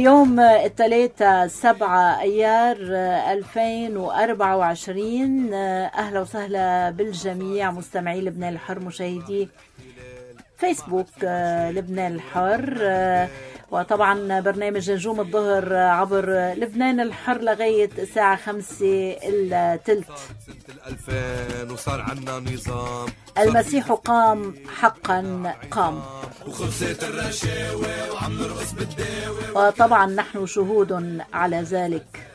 اليوم الثلاثاء 7 ايار 2024 اهلا وسهلا بالجميع مستمعي لبنان الحر مشاهدي فيسبوك آه، لبنان الحر آه، وطبعا برنامج نجوم الظهر عبر لبنان الحر لغاية الساعة خمسة التلت وصار عنا نظام المسيح قام حقا قام الرشاوى وعم نرقص بالداوي وطبعا نحن شهود على ذلك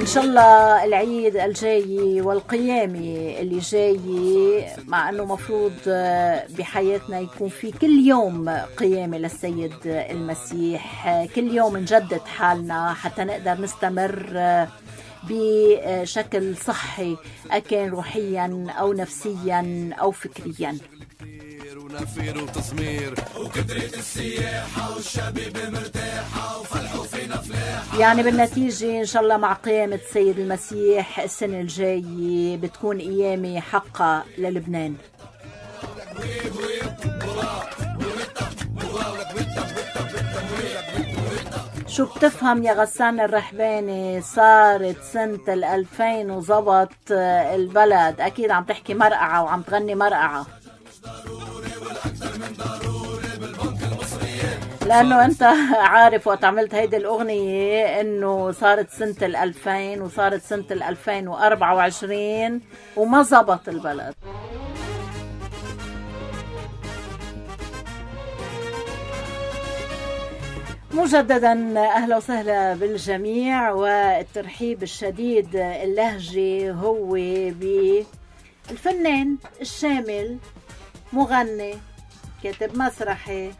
ان شاء الله العيد الجاي والقيامي اللي جاي مع انه مفروض آه، بحياتنا يكون في كل يوم قيامه للسيد المسيح آه، كل يوم نجدد حالنا حتى نقدر نستمر آه، بشكل صحي أكان روحيا أو نفسيا أو فكريا خير ونفير وتصمير وكترة السياحة والشبيب مرتاحة وفرحوا فينا فلاحة يعني بالنتيجة إن شاء الله مع قيامة سيد المسيح السنة الجاية بتكون قيامة حقة للبنان شو بتفهم يا غسان الرحباني صارت سنة ال 2000 وظبط البلد أكيد عم تحكي مرقعة وعم تغني مرقعة لانه انت عارف وقت عملت هيدي الاغنيه انه صارت سنه ال 2000 وصارت سنه ال 2024 وما زبط البلد مجددا اهلا وسهلا بالجميع والترحيب الشديد اللهجي هو بالفنان الشامل مغني كاتب مسرحي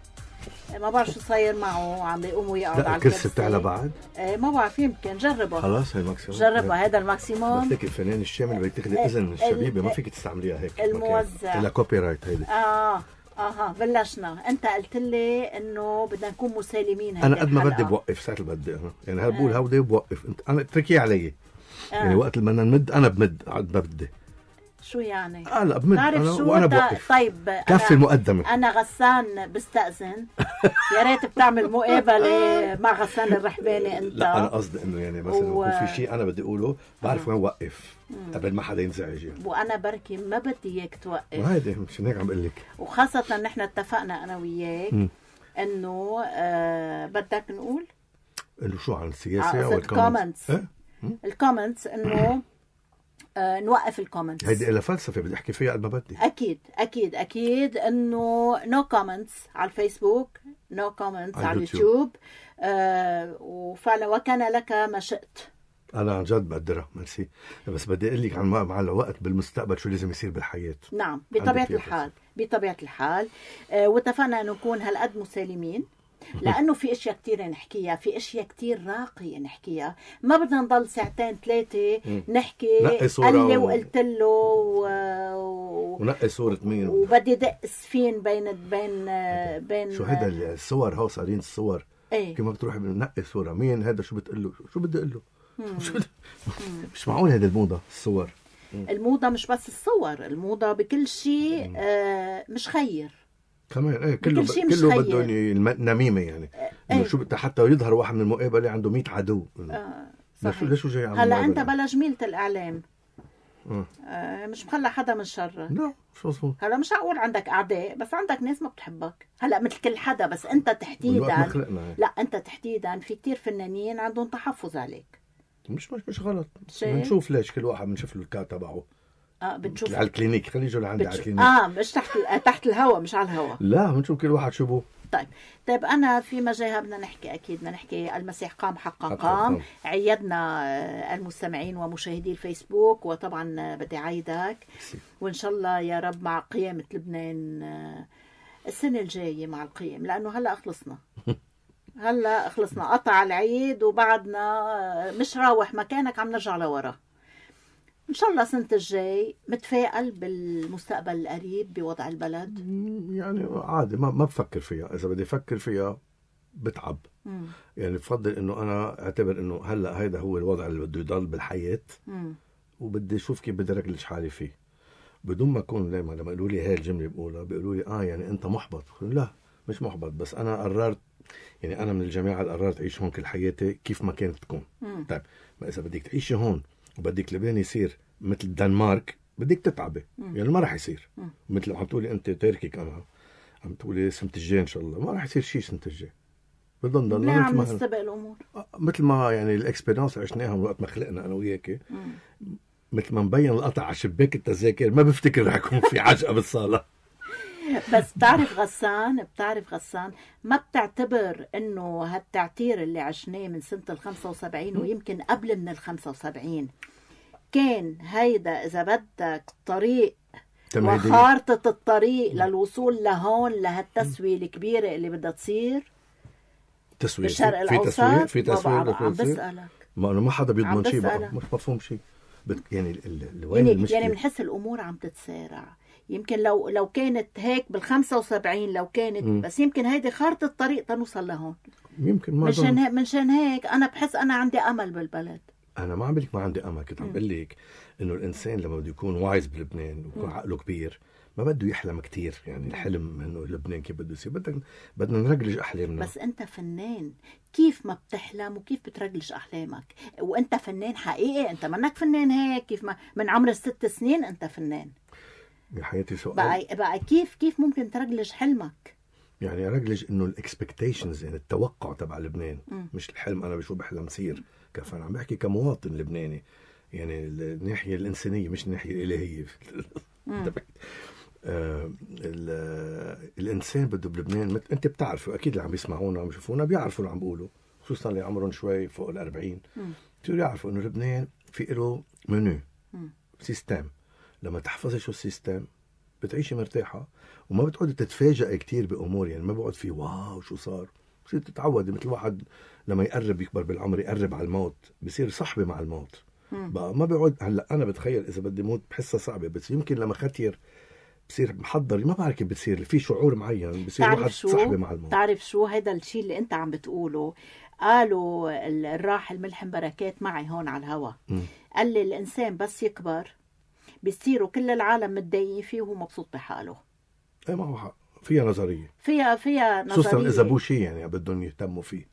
إيه، ما بعرف شو صاير معه عم بيقوموا يقعدوا على الكرسي بتعلى بعد؟ ايه ما بعرف يمكن جربها خلاص هي ماكسيموم جربها هيدا الماكسيموم بس الفنان الشامل بدك تاخذي إيه، اذن الشبيبه ما فيك تستعمليها هيك الموزع لها كوبي رايت هيدي اه اها بلشنا انت قلت لي انه بدنا نكون مسالمين انا قد ما بدي بوقف ساعه اللي بدي انا يعني هل بقول هودي آه. بوقف انت انا اتركيه علي يعني آه. يعني وقت ما بدنا نمد انا بمد قد ما بدي شو يعني؟ اه لا بمد تعرف أنا شو وانا بوقف طيب كفي المقدمة انا غسان بستأذن يا ريت بتعمل مقابلة آه. مع غسان الرحباني انت لا انا قصدي انه يعني بس و... انه في شيء انا بدي اقوله بعرف آه. وين وقف قبل ما حدا ينزعج يعني وانا بركي ما بدي اياك توقف وهيدي مش هيك عم بقول لك وخاصة نحن اتفقنا انا وياك انه آه بدك نقول انه شو عن آه، السياسة والكومنتس إيه؟ الكومنتس انه آه، نوقف الكومنتس هيدي لها فلسفه بدي احكي فيها قد ما بدي اكيد اكيد اكيد انه نو كومنتس على الفيسبوك نو كومنتس على اليوتيوب آه، وفعلا وكان لك ما شئت انا عن جد بقدرها ميرسي بس بدي اقول لك عن مع الوقت بالمستقبل شو لازم يصير بالحياه نعم بطبيعه الحال بطبيعه الحال آه، واتفقنا انه نكون هالقد مسالمين لانه في اشياء كثير نحكيها في اشياء كثير راقيه نحكيها ما بدنا نضل ساعتين ثلاثه نحكي قال لي وقلت له و... و... ونقي صوره مين وبدي دق سفين بين بين بين شو هيدا الصور هاو صارين الصور ايه ما بتروحي بنقي صوره مين هذا شو بتقول له شو بدي اقول له مش معقول هذا الموضه الصور الموضه مش بس الصور الموضه بكل شيء آه، مش خير كمان ايه كله ب... كله الم... نميمه يعني ايه. شو حتى يظهر واحد من المقابله عنده 100 عدو اه صحيح ليش جاي هلا انت بلا جميله الاعلام اه. اه مش مخلى حدا من شرك لا مش مظبوط هلا مش هقول عندك اعداء بس عندك ناس ما بتحبك هلا مثل كل حدا بس انت تحديدا لا انت تحديدا في كثير فنانين عندهم تحفظ عليك مش مش مش غلط بنشوف ليش كل واحد بنشوف له الكات تبعه اه بنشوف على الكلينيك خلي يجوا لعندي على الكلينيك اه مش تحت آه، تحت الهواء مش على الهواء لا بنشوف كل واحد شو طيب طيب انا في مجالها بدنا نحكي اكيد بدنا نحكي المسيح قام حقا قام, عيدنا آه، المستمعين ومشاهدي الفيسبوك وطبعا آه، بدي عايدك وان شاء الله يا رب مع قيامه لبنان السنه الجايه مع القيم لانه هلا خلصنا هلا خلصنا قطع العيد وبعدنا مش راوح مكانك عم نرجع لورا ان شاء الله السنه الجاي متفائل بالمستقبل القريب بوضع البلد يعني عادي ما, ما بفكر فيها اذا بدي افكر فيها بتعب مم. يعني بفضل انه انا اعتبر انه هلا هيدا هو الوضع اللي بده يضل بالحياه مم. وبدي اشوف كيف بدي ركلش حالي فيه بدون ما اكون دائما لما يقولوا لي هاي الجمله بقولها بيقولوا لي اه يعني انت محبط لا مش محبط بس انا قررت يعني انا من الجماعه اللي قررت اعيش هون كل حياتي كيف ما كانت تكون مم. طيب ما اذا بدك تعيشي هون وبدك لبنان يصير مثل الدنمارك بدك تتعبي يعني ما راح يصير مثل عم تقولي انت تركك انا عم تقولي سنه الجاي ان شاء الله ما راح يصير شيء سنه الجاي بضل ضلنا نعم نستبق الامور آه، مثل ما يعني الاكسبيرينس عشناها من وقت ما خلقنا انا وياك مثل ما مبين القطع على شباك التذاكر ما بفتكر رح يكون في عجقه بالصاله بس بتعرف غسان بتعرف غسان ما بتعتبر انه هالتعتير اللي عشناه من سنه ال 75 ويمكن قبل من ال 75 كان هيدا اذا بدك طريق وخارطة الطريق للوصول لهون لهالتسوية الكبيرة اللي بدها تصير تسوية بالشرق في تسوية في تسوية عم بسألك ما أنا ما حدا بيضمن شيء مش مفهوم شيء يعني ال... ال... ال... وين يعني, المشكلة يعني بنحس الأمور عم تتسارع يمكن لو لو كانت هيك بال 75 لو كانت م. بس يمكن هيدي خارطه الطريق تنوصل لهون يمكن ما منشان هيك منشان هيك انا بحس انا عندي امل بالبلد انا ما عم بقول ما عندي امل كنت عم بقول لك انه الانسان لما بده يكون وايز بلبنان ويكون عقله كبير ما بده يحلم كثير يعني الحلم انه لبنان كيف بده يصير بدك بدنا نرجلج احلامنا بس انت فنان كيف ما بتحلم وكيف بترجلج احلامك وانت فنان حقيقي انت منك فنان هيك كيف ما من عمر الست سنين انت فنان يا حياتي سؤال بقى, بقى كيف كيف ممكن ترجلج حلمك؟ يعني رجلج انه الاكسبكتيشنز يعني التوقع تبع لبنان م. مش الحلم انا بشو بحلم سير فانا عم بحكي كمواطن لبناني يعني الناحيه الانسانيه مش الناحيه الالهيه آه الانسان بده بلبنان مت... انت بتعرفوا اكيد اللي عم يسمعونا عم يشوفونا بيعرفوا اللي عم بقوله خصوصا اللي عمرهم شوي فوق ال 40 بيعرفوا انه لبنان في له منو سيستم لما تحفظي شو السيستم بتعيشي مرتاحة وما بتقعد تتفاجئي كثير بأمور يعني ما بقعد في واو شو صار بصير تتعود مثل واحد لما يقرب يكبر بالعمر يقرب على الموت بصير صحبة مع الموت بقى ما بقعد هلا انا بتخيل اذا بدي موت بحسها صعبه بس يمكن لما ختير بصير محضر ما بعرف كيف بتصير في شعور معين بصير واحد صحبه مع الموت بتعرف شو هذا الشيء اللي انت عم بتقوله قالوا الراحل ملحم بركات معي هون على الهوا قال لي الانسان بس يكبر بيصيروا كل العالم متضايقين فيه وهو مبسوط بحاله ايه معه حق فيها نظريه فيها فيها نظريه خصوصا اذا بو شيء يعني بدهم يهتموا فيه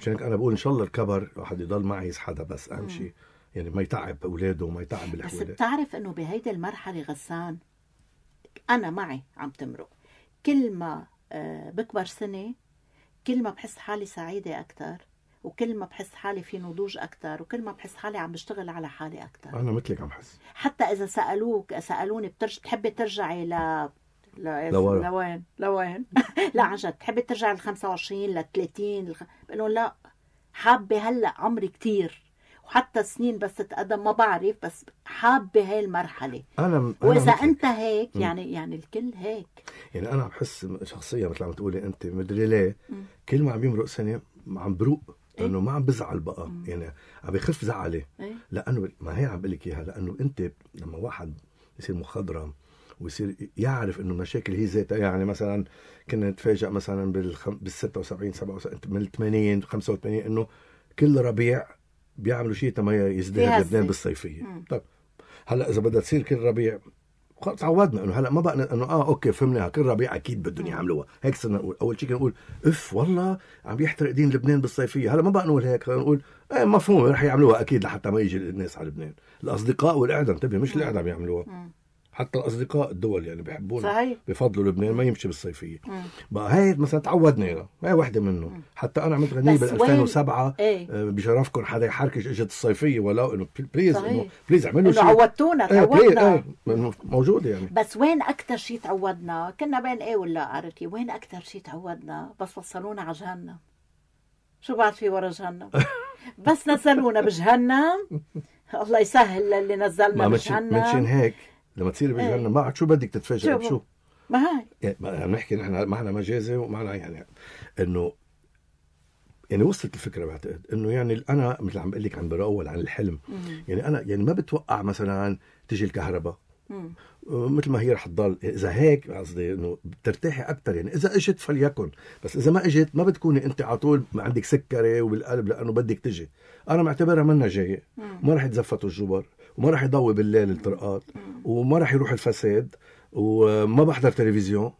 عشان انا بقول ان شاء الله الكبر الواحد يضل ما عايز حدا بس اهم شيء يعني ما يتعب اولاده وما يتعب الحوالي بس بتعرف انه بهيدي المرحله غسان انا معي عم تمرق كل ما آه، بكبر سنه كل ما بحس حالي سعيده اكثر وكل ما بحس حالي في نضوج اكثر وكل ما بحس حالي عم بشتغل على حالي اكثر انا مثلك عم حس حتى اذا سالوك سالوني بترج... بتحبي ترجعي ل لا لوين لوين لوين لا عن جد بتحبي ترجعي ل 25 ل 30 بقول لهم لا حابه هلا عمري كثير وحتى سنين بس تقدم ما بعرف بس حابه هاي المرحله انا واذا أنا انت هيك يعني م. يعني الكل هيك يعني انا عم بحس شخصيا مثل عم تقولي انت مدري ليه كل ما عم يمرق سنه عم بروق إيه؟ لانه ما عم بزعل بقى مم. يعني عم بخف زعلي أي. لانه ما هي عم بقول لك اياها لانه انت لما واحد يصير مخضرم ويصير يعرف انه مشاكل هي ذاتها يعني مثلا كنا نتفاجئ مثلا بال بال 76 77 من 80 85 انه كل ربيع بيعملوا شيء تما يزداد لبنان بالصيفيه طيب هلا اذا بدها تصير كل ربيع خلص عودنا انه هلا ما بقى انه اه اوكي فهمنا كل ربيع اكيد بدهم نعم. يعملوها هيك صرنا نقول اول شيء كنا نقول اف والله عم يحترق دين لبنان بالصيفيه هلا ما بقى نقول هيك نقول ايه مفهوم رح يعملوها اكيد لحتى ما يجي الناس على لبنان الاصدقاء والاعدام انتبه مش الاعدام يعملوها حتى الاصدقاء الدول يعني بيحبونا صحيح بفضلوا لبنان ما يمشي بالصيفيه بقى هي مثلا تعودنا لها هي وحده منهم حتى انا عملت غنيه بال 2007 ايه؟ آه، بشرفكم حدا يحركش اجت الصيفيه ولو انه بليز انه بليز اعملوا شيء عودتونا إيه، تعودنا ايه ايه موجوده يعني بس وين اكثر شيء تعودنا كنا بين ايه ولا عرفتي وين اكثر شيء تعودنا بس وصلونا على جهنم شو بعد في ورا جهنم بس نزلونا بجهنم الله يسهل اللي نزلنا ما بجهنم من هيك لما تصيري إيه. ما عاد شو بدك تتفاجئي بشو؟ ما هاي يعني عم نحكي نحن معنا مجازي ومعنا يعني انه يعني وصلت الفكره بعتقد انه يعني انا مثل عم بقول لك عم بروّل عن الحلم مم. يعني انا يعني ما بتوقع مثلا تجي الكهرباء أه، مثل ما هي رح تضل اذا هيك قصدي انه بترتاحي اكثر يعني اذا اجت فليكن بس اذا ما اجت ما بتكوني انت على طول عندك سكري وبالقلب لانه بدك تجي انا معتبرها منا جايه ما رح يتزفتوا الجبر وما راح يضوي بالليل الطرقات وما راح يروح الفساد وما بحضر تلفزيون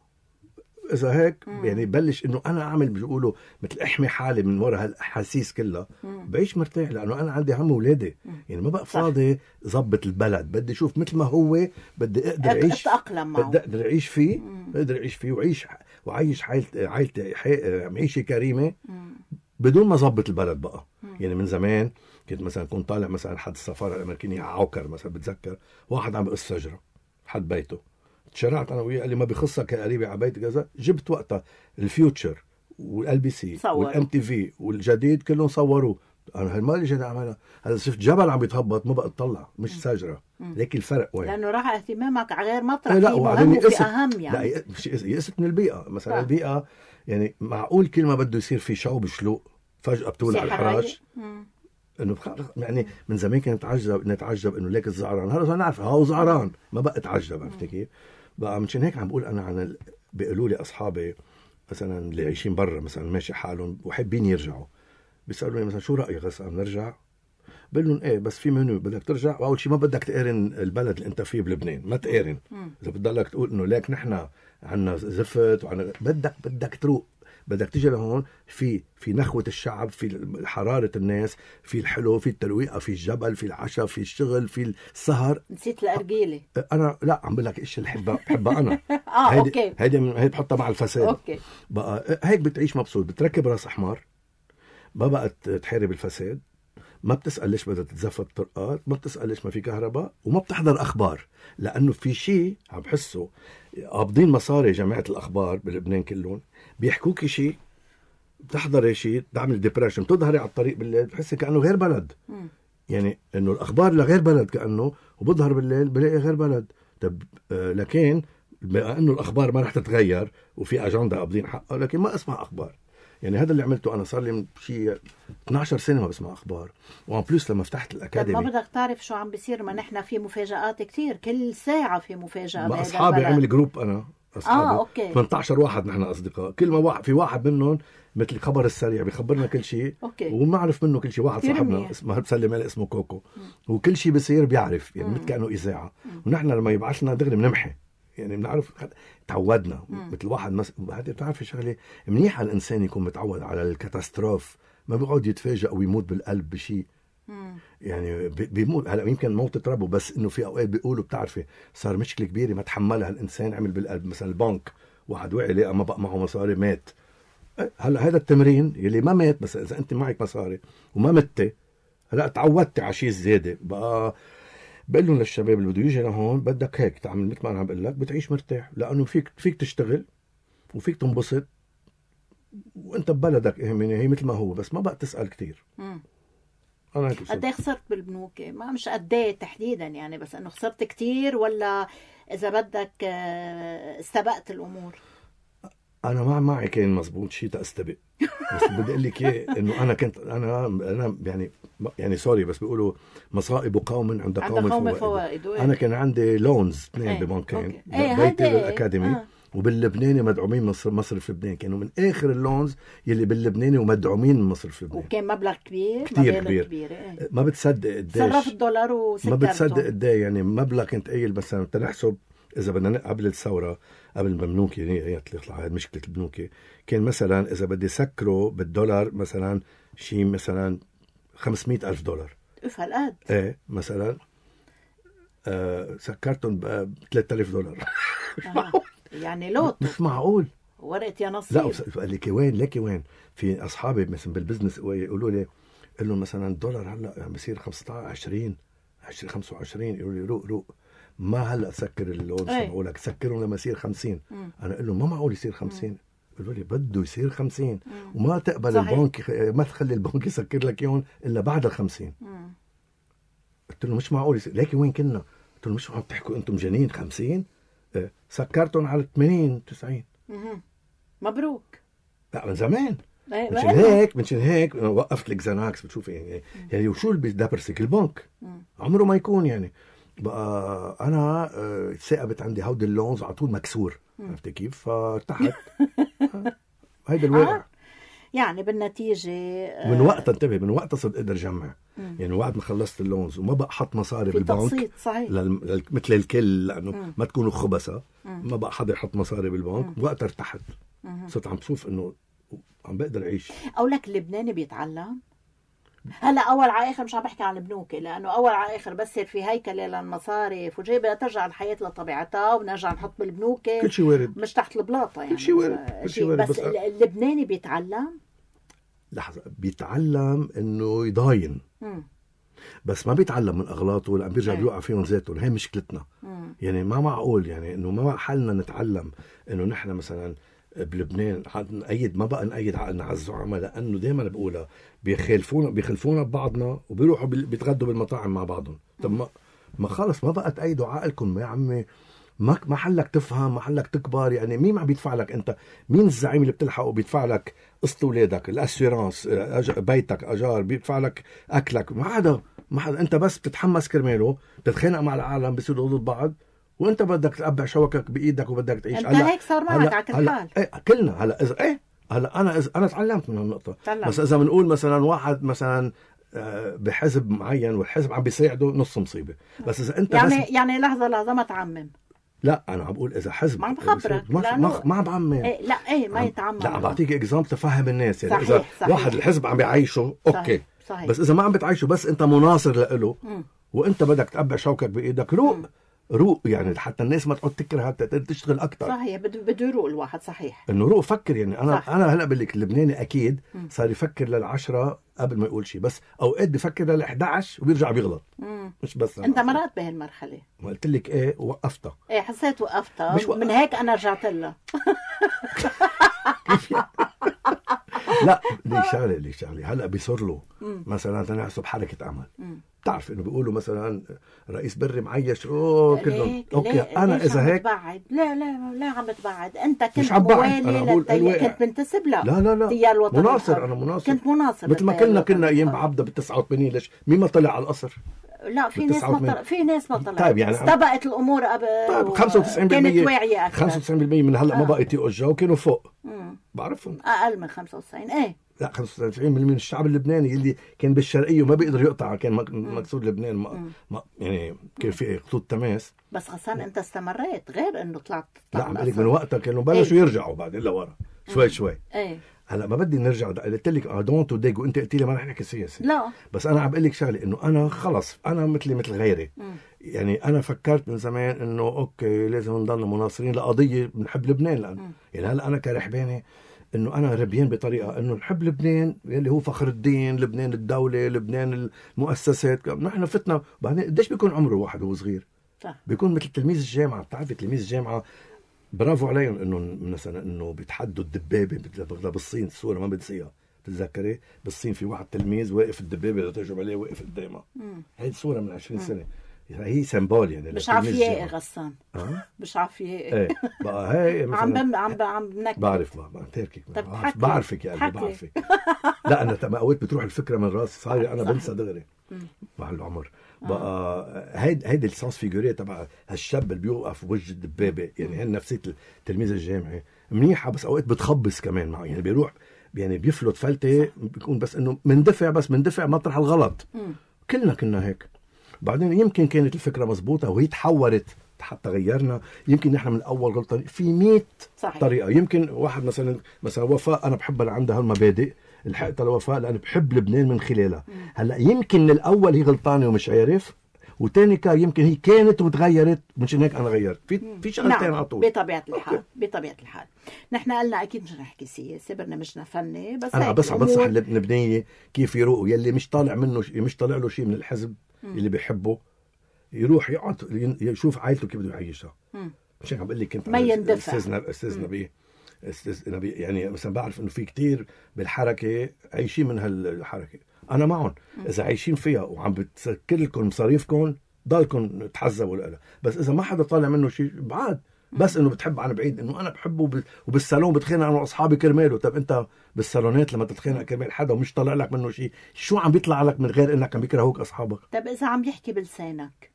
اذا هيك يعني بلش انه انا اعمل بيقولوا مثل احمي حالي من وراء هالاحاسيس كلها بعيش مرتاح لانه انا عندي هم اولادي يعني ما بقى فاضي ظبط البلد بدي اشوف مثل ما هو بدي اقدر اعيش اتاقلم معه بدي اقدر اعيش فيه بقدر اعيش فيه وعيش وعيش عائلتي عائلتي معيشه كريمه بدون ما ظبط البلد بقى يعني من زمان كنت مثلا كنت طالع مثلا حد السفاره الامريكيه عوكر مثلا بتذكر واحد عم يقص شجره حد بيته تشرعت انا وياه قال لي ما بخصك يا قريبي على بيت كذا جبت وقتها الفيوتشر والال بي سي والام تي في والجديد كلهم صوروه انا هل اللي جيت اعملها هلا شفت جبل عم يتهبط ما بقى اطلع مش شجره ليك الفرق وين لانه راح اهتمامك على غير مطرح إيه، لا وبعدين اهم يعني لا مش يقصت من البيئه مثلا صح. البيئه يعني معقول كل ما بده يصير في شعوب شلوق فجاه بتولع الحراش انه يعني من زمان كنت اتعجب نتعجب انه ليك الزعران هلا صرنا نعرف هو زعران ما بقى اتعجب عرفت كيف؟ بقى مشان هيك عم بقول انا عن ال... بيقولوا لي اصحابي مثلا اللي عايشين برا مثلا ماشي حالهم وحابين يرجعوا بيسالوني مثلا شو رايك هسه نرجع؟ بقول لهم ايه بس في منو بدك ترجع واول شيء ما بدك تقارن البلد اللي انت فيه بلبنان ما تقارن اذا بتضلك تقول انه ليك نحن عندنا زفت وعنا بدك بدك تروق بدك تيجي لهون في في نخوه الشعب في حراره الناس في الحلو في الترويقه في الجبل في العشاء في الشغل في السهر نسيت الارجيله انا لا عم بقول لك ايش اللي بحبها بحبها انا اه هيدي اوكي هيدي هيدي بحطها مع الفساد اوكي بقى هيك بتعيش مبسوط بتركب راس احمر ما بقى تحارب الفساد ما بتسال ليش بدها تتزفت الطرقات ما بتسال ليش ما في كهرباء وما بتحضر اخبار لانه في شيء عم بحسه قابضين مصاري جماعه الاخبار بلبنان كلهم بيحكوك شيء بتحضري شيء بتعمل ديبرشن بتظهري على الطريق بالليل بتحسي كانه غير بلد يعني انه الاخبار لغير بلد كانه وبظهر بالليل بلاقي غير بلد طب آه، لكن بما انه الاخبار ما رح تتغير وفي اجنده قابضين حقها لكن ما اسمع اخبار يعني هذا اللي عملته انا صار لي شيء 12 سنه ما بسمع اخبار وان بلس لما فتحت طيب، الاكاديمي ما بدك تعرف شو عم بيصير ما نحن في مفاجات كثير كل ساعه في مفاجاه ما اصحابي عمل جروب انا اصحابي اه اوكي 18 واحد نحن اصدقاء كل ما واحد في واحد منهم مثل الخبر السريع بيخبرنا كل شيء اوكي وبنعرف منه كل شيء واحد صاحبنا اسمه بسلم عليه اسمه كوكو وكل شيء بصير بيعرف يعني مثل كانه اذاعه ونحن لما يبعث لنا دغري بنمحي يعني بنعرف تعودنا مثل واحد مس... هذه بتعرفي شغله منيح الانسان يكون متعود على الكاتاستروف ما بيقعد يتفاجئ ويموت بالقلب بشيء يعني بيموت هلا يمكن موت تربه بس انه في اوقات بيقولوا بتعرفي صار مشكله كبيره ما تحملها الانسان عمل بالقلب مثلا البنك واحد وقع لقى ما بقى معه مصاري مات إيه، هلا هذا التمرين يلي ما مات بس اذا انت معك مصاري وما متي هلا تعودتي على شيء زياده بقى بقول لهم للشباب اللي بده يجي لهون بدك هيك تعمل مثل ما انا عم بقول لك بتعيش مرتاح لانه فيك فيك تشتغل وفيك تنبسط وانت ببلدك إيه، يعني هي مثل ما هو بس ما بقى تسال كثير قد ايه خسرت بالبنوك؟ ما مش قد ايه تحديدا يعني بس انه خسرت كثير ولا اذا بدك آه، استبقت الامور؟ انا ما معي كان مزبوط شيء تستبق بس بدي اقول لك انه انا كنت انا انا يعني يعني سوري بس بيقولوا مصائب قوم عند قوم عند قوم فوائد فوائد. انا كان عندي لونز اثنين إيه، ببنكين إيه، بيتي بالاكاديمي آه. وباللبناني مدعومين من مصرف لبنان كانوا من اخر اللونز يلي باللبناني ومدعومين من مصرف لبنان وكان مبلغ كبير كثير كبير, إيه. أه، ما بتصدق قديش صرف الدولار وسكرته ما بتصدق قديش يعني مبلغ كنت قايل بس تنحسب اذا بدنا قبل الثوره قبل ما بنوكي يعني يطلع تطلع مشكله البنوكي كان مثلا اذا بدي سكره بالدولار مثلا شيء مثلا 500 ألف دولار اف هالقد ايه مثلا آه سكرتهم ب 3000 دولار آه. يعني لوتو مش معقول ورقه يا نصيب لا اللي كوان لا كوان في اصحابي مثلا بالبزنس يقولوا لي قول لهم مثلا الدولار هلا عم بصير 15 20 20 25 يقولوا لي روق روق ما هلا سكر اللون بقول إيه. لك سكرهم لما يصير 50 مم. انا اقول لهم ما معقول يصير 50 بيقولوا لي بده يصير 50 مم. وما تقبل صحيح. البنك ما تخلي البنك يسكر لك اياهم الا بعد ال 50 قلت له مش معقول يصير لكن وين كنا؟ قلت له مش عم تحكوا انتم جنين 50 سكرتهم على 80 90 مبروك لا من زمان منشان هيك منشان هيك وقفت الكزاناكس بتشوفي إيه، يعني إيه. يعني وشو اللي بدبرسك البنك عمره ما يكون يعني بقى انا آه، ثاقبت عندي هودي اللونز على طول مكسور عرفتي كيف فارتحت آه، هيدا الواقع آه. يعني بالنتيجه من وقتها انتبه من وقتها صرت اقدر جمع مم. يعني وقت ما خلصت اللونز وما بقى حط مصاري بالبنك تقسيط صحيح لل... مثل الكل لانه مم. ما تكونوا خبثة ما بقى حدا يحط مصاري بالبنك وقتها ارتحت صرت عم بشوف انه عم بقدر اعيش قولك اللبناني بيتعلم هلا اول على اخر مش عم بحكي عن البنوك لانه اول على اخر بس يصير في هيكله للمصارف بدها ترجع الحياه لطبيعتها ونرجع نحط بالبنوك كل شيء وارد مش تحت البلاطه يعني كل شيء وارد كل شيء وارد بس, بس اللبناني بيتعلم لحظة بيتعلم انه يضاين بس ما بيتعلم من اغلاطه لان بيرجع إيه. بيوقع فيهم ذاته هي مشكلتنا يعني ما معقول يعني انه ما حالنا نتعلم انه نحن مثلا بلبنان نأيد ما بقى نأيد عقلنا على الزعماء لانه دائما بقولها بيخالفونا بيخلفونا ببعضنا وبيروحوا بيتغدوا بالمطاعم مع بعضهم طب ما ما خلص ما بقى تأيدوا عقلكم يا عمي ما محلك تفهم محلك تكبر يعني مين عم بيدفع لك انت مين الزعيم اللي بتلحقه بيدفع لك قسط اولادك الاسيرانس بيتك اجار بيدفع لك اكلك ما حدا ما حدا انت بس بتتحمس كرماله بتتخانق مع العالم بيصيروا ضد بعض وانت بدك تقبع شوكك بايدك وبدك تعيش انت هلا هيك صار معك على كل حال ايه كلنا هلا اذا ايه هلا انا اذا انا تعلمت من هالنقطه بس اذا بنقول مثلا واحد مثلا آه، بحزب معين والحزب عم بيساعده نص مصيبه بس اذا انت يعني بس يعني لحظه لحظه ما تعمم لا انا عم بقول اذا حزب ما عم ما ما, ما عم بعمم إيه لا ايه ما يتعمم لا عم بعطيك اكزامبل تفهم الناس يعني صحيح اذا صحيح. واحد الحزب عم بيعيشه اوكي صحيح. صحيح. بس اذا ما عم بتعيشه بس انت مناصر له وانت بدك تقبع شوكك بايدك روق روق يعني حتى الناس ما تقعد تكره حتى تشتغل اكثر صحيح بده بده يروق الواحد صحيح انه روق فكر يعني انا صح. انا هلا بقول لك اللبناني اكيد صار يفكر للعشره قبل ما يقول شيء بس اوقات بفكر لل11 وبيرجع بيغلط مم. مش بس انت مرات بهالمرحله ما قلت لك ايه وقفتها ايه حسيت وقفتها مش من هيك انا رجعت لها لا ليش شغله ليش شغله هلا بيصير له مثلا تنحسب حركه عمل بتعرف انه بيقولوا مثلا رئيس بري معيش اوه كلهم اوكي ليه انا اذا هيك بعد لا لا لا عم بتبعد انت كنت مش عم انا بقول كنت منتسب لا لا لا لا مناصر انا مناصر كنت مناصر مثل ما كنا كنا ايام عبده بال 89 ليش مين ما طلع على القصر لا في ناس ما طلع في ناس ما طلعت طيب يعني استبقت الامور قبل طيب 95% كانت واعيه اكثر 95% من هلا آه. ما بقت يقجوا وكانوا فوق مم. بعرفهم اقل من 95 ايه لا 95% من الشعب اللبناني اللي كان بالشرقيه وما بيقدر يقطع كان مقصود لبنان ما ما يعني كان في خطوط تماس بس غسان انت استمريت غير انه طلعت لا عم لك من وقتها كانوا بلشوا ايه؟ يرجعوا بعدين لورا شوي شوي ايه هلا ما بدي نرجع قلت لك اي دونت وديك وانت قلت لي ما رح نحكي سياسه لا بس انا عم بقول لك شغله انه انا خلص انا مثلي مثل غيري م. يعني انا فكرت من زمان انه اوكي لازم نضلنا مناصرين لقضيه بنحب لبنان لأن يعني هلا انا كرحباني انه انا ربيان بطريقه انه نحب لبنان يلي هو فخر الدين، لبنان الدوله، لبنان المؤسسات، نحن فتنا بعدين قديش بيكون عمره واحد وهو صغير؟ صح بيكون مثل تلميذ الجامعه، بتعرفي تلميذ الجامعه برافو عليهم انه مثلا انه بيتحدوا الدبابه مثل بالصين الصوره ما بتسيها بتتذكري؟ بالصين في واحد تلميذ واقف الدبابه لتهجم عليه واقف قدامها. هيدي صوره من 20 سنه. هي يعني مش عفيائي غسان أه؟ مش عفيائي ايه بقى هي عم عم عم بنكت بعرف ما عم تركك بعرفك يعني بعرفك لا انا تبقى اوقات بتروح الفكره من راسي صاير انا بنسى دغري مع العمر آه. بقى هيدي هيدي السانس فيجوريه تبع هالشاب اللي بيوقف بوجه الدبابه يعني هي نفسيه التلميذ الجامعي منيحه بس اوقات بتخبص كمان معه يعني بيروح يعني بيفلت فلته بيكون بس انه مندفع بس مندفع مطرح الغلط كلنا كنا هيك بعدين يمكن كانت الفكره مضبوطه وهي تحولت حتى غيرنا يمكن نحن من اول غلطه في 100 طريقه يمكن واحد مثلا مثلا وفاء انا بحبها اللي عندها هالمبادئ لحقتها لوفاء لان بحب لبنان من خلالها هلا يمكن الاول هي غلطانه ومش عارف وتاني كان يمكن هي كانت وتغيرت مش هيك انا غيرت في في شغلتين نعم، على طول بطبيعه الحال بطبيعه الحال نحن قلنا اكيد مش رح نحكي سياسه برنامجنا فني بس انا بس عم بنصح اللبنانيه كيف يروقوا يلي مش طالع منه مش طالع له شيء من الحزب اللي بيحبه يروح يقعد يشوف عائلته كيف بده يعيشها مش هيك عم بقول لك كنت ما يندفع استاذنا استاذ نبيه استاذ نبي يعني مثلا بعرف انه في كثير بالحركه عايشين من هالحركه انا معهم اذا عايشين فيها وعم بتسكر لكم مصاريفكم ضلكم تحزبوا لها بس اذا ما حدا طالع منه شيء بعد بس انه بتحب عن بعيد انه انا بحبه وبالصالون بتخانق انا واصحابي كرماله طب انت بالصالونات لما تتخانق كرمال حدا ومش طالع لك منه شيء شو عم بيطلع لك من غير انك عم بيكرهوك اصحابك طب اذا عم يحكي بلسانك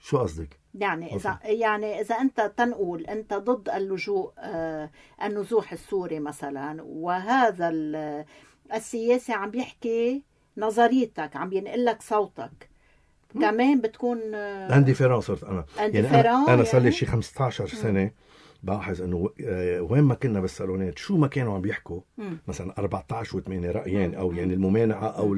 شو قصدك يعني اذا يعني اذا انت تنقول انت ضد اللجوء آه، النزوح السوري مثلا وهذا السياسي عم بيحكي نظريتك عم ينقل لك صوتك كمان بتكون آه، عندي فيران صرت انا عندي يعني انا, انا صار لي يعني. شي 15 سنه بلاحظ انه آه، وين ما كنا بالصالونات شو ما كانوا عم يحكوا مثلا 14 و8 رايين او يعني الممانعه او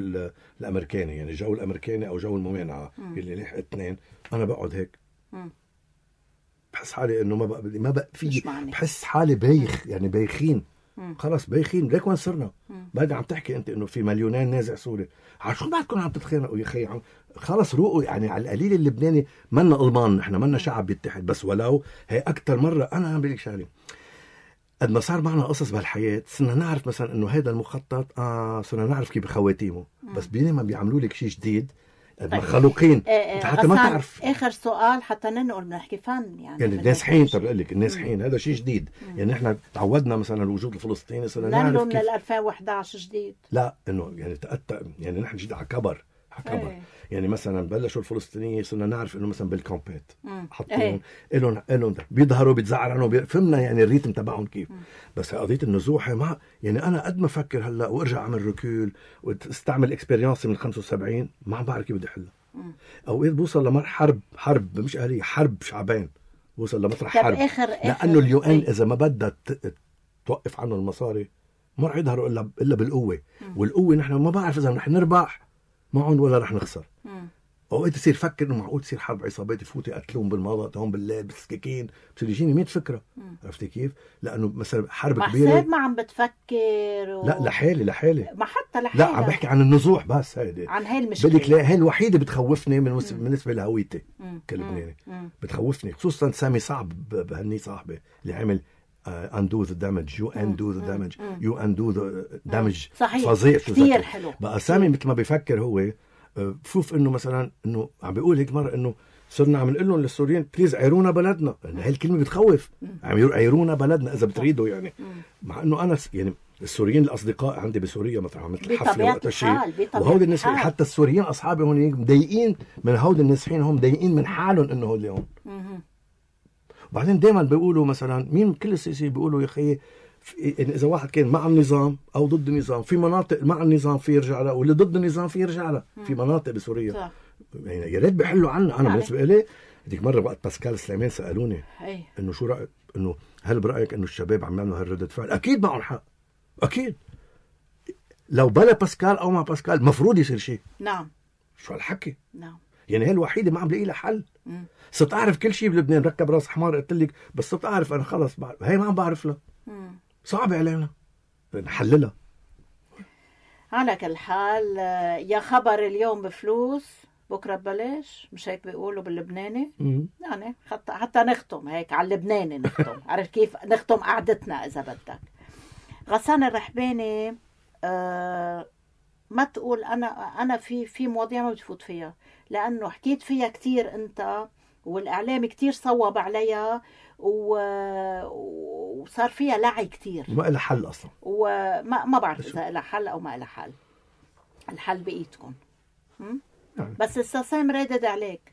الامريكاني يعني جو الامريكاني او جو الممانعه اللي لحق اثنين انا بقعد هيك بحس حالي انه ما بقى ما بقى في بحس حالي بايخ يعني بايخين خلاص بايخين ليك وين صرنا بعد عم تحكي انت انه في مليونين نازع سوري على شو بعدكم عم تتخانقوا يا خي خلص روقوا يعني على القليل اللبناني منا المان نحن منا شعب بيتحد بس ولو هي اكثر مره انا عم بقول شغله قد ما صار معنا قصص بهالحياه صرنا نعرف مثلا انه هذا المخطط اه صرنا نعرف كيف خواتيمه بس بينما بيعملوا لك شيء جديد طيب. مخلوقين آه، آه، انت حتى ما تعرف اخر سؤال حتى ننقل نحكي فن يعني يعني الناس حين طب اقول لك الناس حين هذا شيء جديد مم. يعني احنا تعودنا مثلا الوجود الفلسطيني صرنا نعرف من 2011 جديد لا انه يعني تأتى يعني نحن جديد على كبر حكبر ايه. يعني مثلا بلشوا الفلسطينيين صرنا نعرف انه مثلا بالكومبيت إيه. حاطين الهم الهم بيظهروا بيتزعرنوا فهمنا يعني الريتم تبعهم كيف مم. بس قضيه النزوح ما يعني انا قد ما افكر هلا وارجع اعمل ركول واستعمل اكسبيرينسي من 75 ما عم بعرف كيف بدي احلها اوقات إيه بوصل لمر حرب حرب مش اهليه حرب شعبين بوصل لمطرح حرب آخر لانه اليو ان طيب. اذا ما بدها توقف عنه المصاري ما رح يظهروا الا الا بالقوه مم. والقوه نحن ما بعرف اذا رح نربح معهم ولا رح نخسر او انت تصير فكر انه معقول تصير حرب عصابات يفوتوا يقتلون بالمرض هون بالليل بالسكاكين بصير يجيني 100 فكره عرفتي كيف؟ لانه مثلا حرب كبيره حساب ما عم بتفكر و... لا لحالي لحالي ما حتى لحالي لا عم بحكي عن النزوح بس هيدي عن هاي المشكله بدك لا هي الوحيده بتخوفني من وس... بالنسبه لهويتي كلبناني بتخوفني خصوصا سامي صعب بهني صاحبي اللي عمل uh, undo the damage you undo the damage you undo the uh, damage صحيح فظيع كثير حلو بقى سامي مثل ما بيفكر هو بشوف uh, انه مثلا انه عم بيقول هيك مره انه صرنا عم نقول لهم للسوريين بليز عيرونا بلدنا يعني هاي الكلمه بتخوف عم عيرونا بلدنا اذا بتريدوا يعني مع انه انا يعني السوريين الاصدقاء عندي بسوريا مثلا عملت الحفله وقت شيء وهودي الناس حتى السوريين اصحابي هون مضايقين من هودي النازحين هم مضايقين من حالهم انه هودي هون بعدين دائما بيقولوا مثلا مين كل السياسيين بيقولوا يا اخي اذا واحد كان مع النظام او ضد النظام في مناطق مع النظام في يرجع لها واللي ضد النظام في يرجع لها في مناطق بسوريا صح. يعني يا ريت بيحلوا عنا انا بالنسبه لي هذيك مره وقت باسكال سليمان سالوني إيه. انه شو رايك انه هل برايك انه الشباب عم يعملوا هالردة فعل اكيد معهم حق اكيد لو بلا باسكال او مع باسكال مفروض يصير شيء نعم شو هالحكي نعم يعني هي الوحيده ما عم لاقي لها حل صرت اعرف كل شيء بلبنان ركب راس حمار قلت لك بس صرت اعرف انا خلص بعرف هي ما عم بعرف لها صعبه علينا نحللها على كل حال يا خبر اليوم بفلوس بكره ببلاش مش هيك بيقولوا باللبناني يعني حتى حتى نختم هيك على اللبناني نختم عرفت كيف نختم قعدتنا اذا بدك غسان الرحباني آه ما تقول انا انا في في مواضيع ما بتفوت فيها لانه حكيت فيها كثير انت والاعلام كثير صوب عليها و... وصار فيها لعي كثير وما لها حل اصلا وما ما بعرف اذا لها حل او ما لها حل الحل بايدكم يعني. بس لسه رادد عليك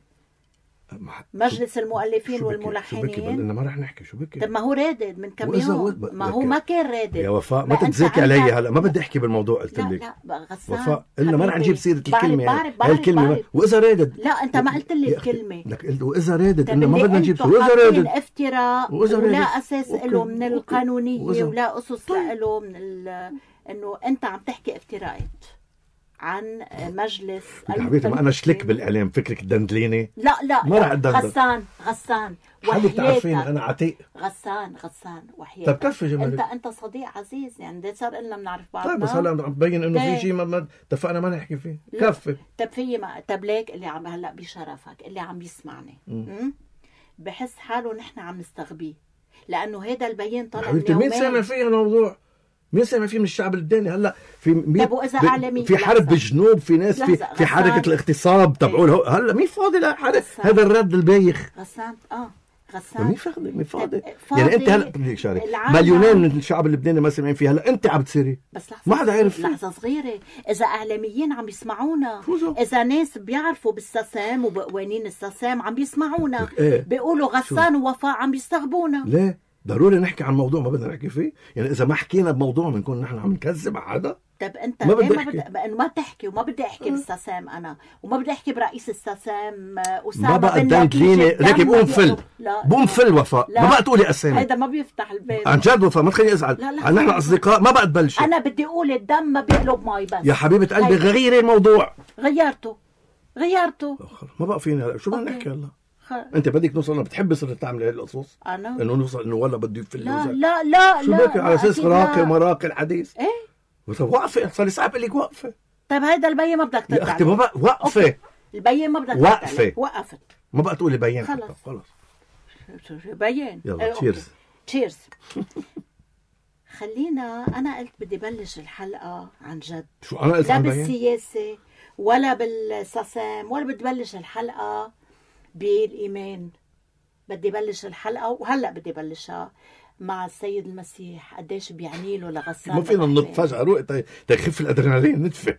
مجلس المؤلفين والملحنين لنا ما رح نحكي شو بكي طب ما هو رادد من كم يوم ب... ما هو ما كان رادد يا وفاء ما تتزكي علي هلا ما بدي احكي بالموضوع قلت لك لا لا وفاء الا ما رح نجيب سيره الكلمه بعرف بعرف هاي الكلمه بعرف. واذا رادد لا انت ما قلت لي الكلمه لك قلت واذا رادد انه ما بدنا نجيب سيره واذا رادد افتراء ولا اساس له من القانونيه ولا اسس طيب. له من انه انت عم تحكي افتراءات عن مجلس حبيبتي ما انا شلك بالاعلام فكرك دندليني لا لا ما راح اتدندل غسان غسان حالك تعرفين انا عتيق غسان غسان وحياتك طيب كفي جمالك انت انت صديق عزيز يعني صار لنا بنعرف بعضنا طيب بس هلا عم تبين انه في إيه؟ شيء ما اتفقنا ما نحكي فيه كفي طيب في ما طيب ليك اللي عم هلا بشرفك اللي عم يسمعني بحس حاله نحن عم نستغبيه لانه هذا البيان طلع حبيبتي مين سامع فيه الموضوع؟ مين سامع فيه من الشعب اللبناني هلا في مي... طب واذا اعلاميين في حرب بالجنوب في ناس في في حركه الاغتصاب تبعوا إيه. هلا مين فاضي لحرب هذا الرد البايخ غسان اه غسان مين فاضي مين فاضي يعني انت هلا بدك شغله مليونين من الشعب اللبناني ما سامعين فيه هلا انت عم تصيري بس لحظه ما حدا عارف لحظه صغيره اذا اعلاميين عم يسمعونا اذا ناس بيعرفوا بالسسام وبقوانين السسام عم يسمعونا ايه. بيقولوا غسان ووفاء عم يستغبونا ليه ضروري نحكي عن موضوع ما بدنا نحكي فيه يعني اذا ما حكينا بموضوع بنكون نحن عم نكذب على حدا طب انت ما بدي ما, ما تحكي وما بدي احكي باستسام انا وما بدي احكي برئيس السسام آه، اسامه ما بقى قدامك ليني ليكي بقوم فل بقوم فل وفاء ما بقى تقولي اسامي هيدا ما بيفتح الباب عن جد وفاء ما تخليني ازعل لا لا نحن اصدقاء ما بقى تبلش انا بدي اقول الدم ما بيقلب مي بس يا حبيبه قلبي غيري الموضوع غيرته غيرته ما بقى فيني هلا شو بدنا نحكي هلا انت بدك نوصل انا بتحبي صرت تعمل هاي القصص انا انه نوصل انه والله بده يفل لا لا لا شو بك على اساس راقي مراقي الحديث ايه طب وقفه صار لي صعب لك وقفه طيب هيدا البيه ما بدك ترجع يا اختي ما بقى وقفه البيه ما بدك وقفه وقفت ما بقى تقولي بيان خلص خلص بيان يلا تشيرز إيه، تشيرز خلينا انا قلت بدي بلش الحلقه عن جد شو انا قلت لا بالسياسه ولا بالسسام ولا بدي بلش الحلقه بالإيمان بدي بلش الحلقة وهلأ بدي بلشها مع السيد المسيح قديش بيعني له لغسان ما فينا ننط فجأة روق تخف طيب، طيب، الأدرينالين ندفع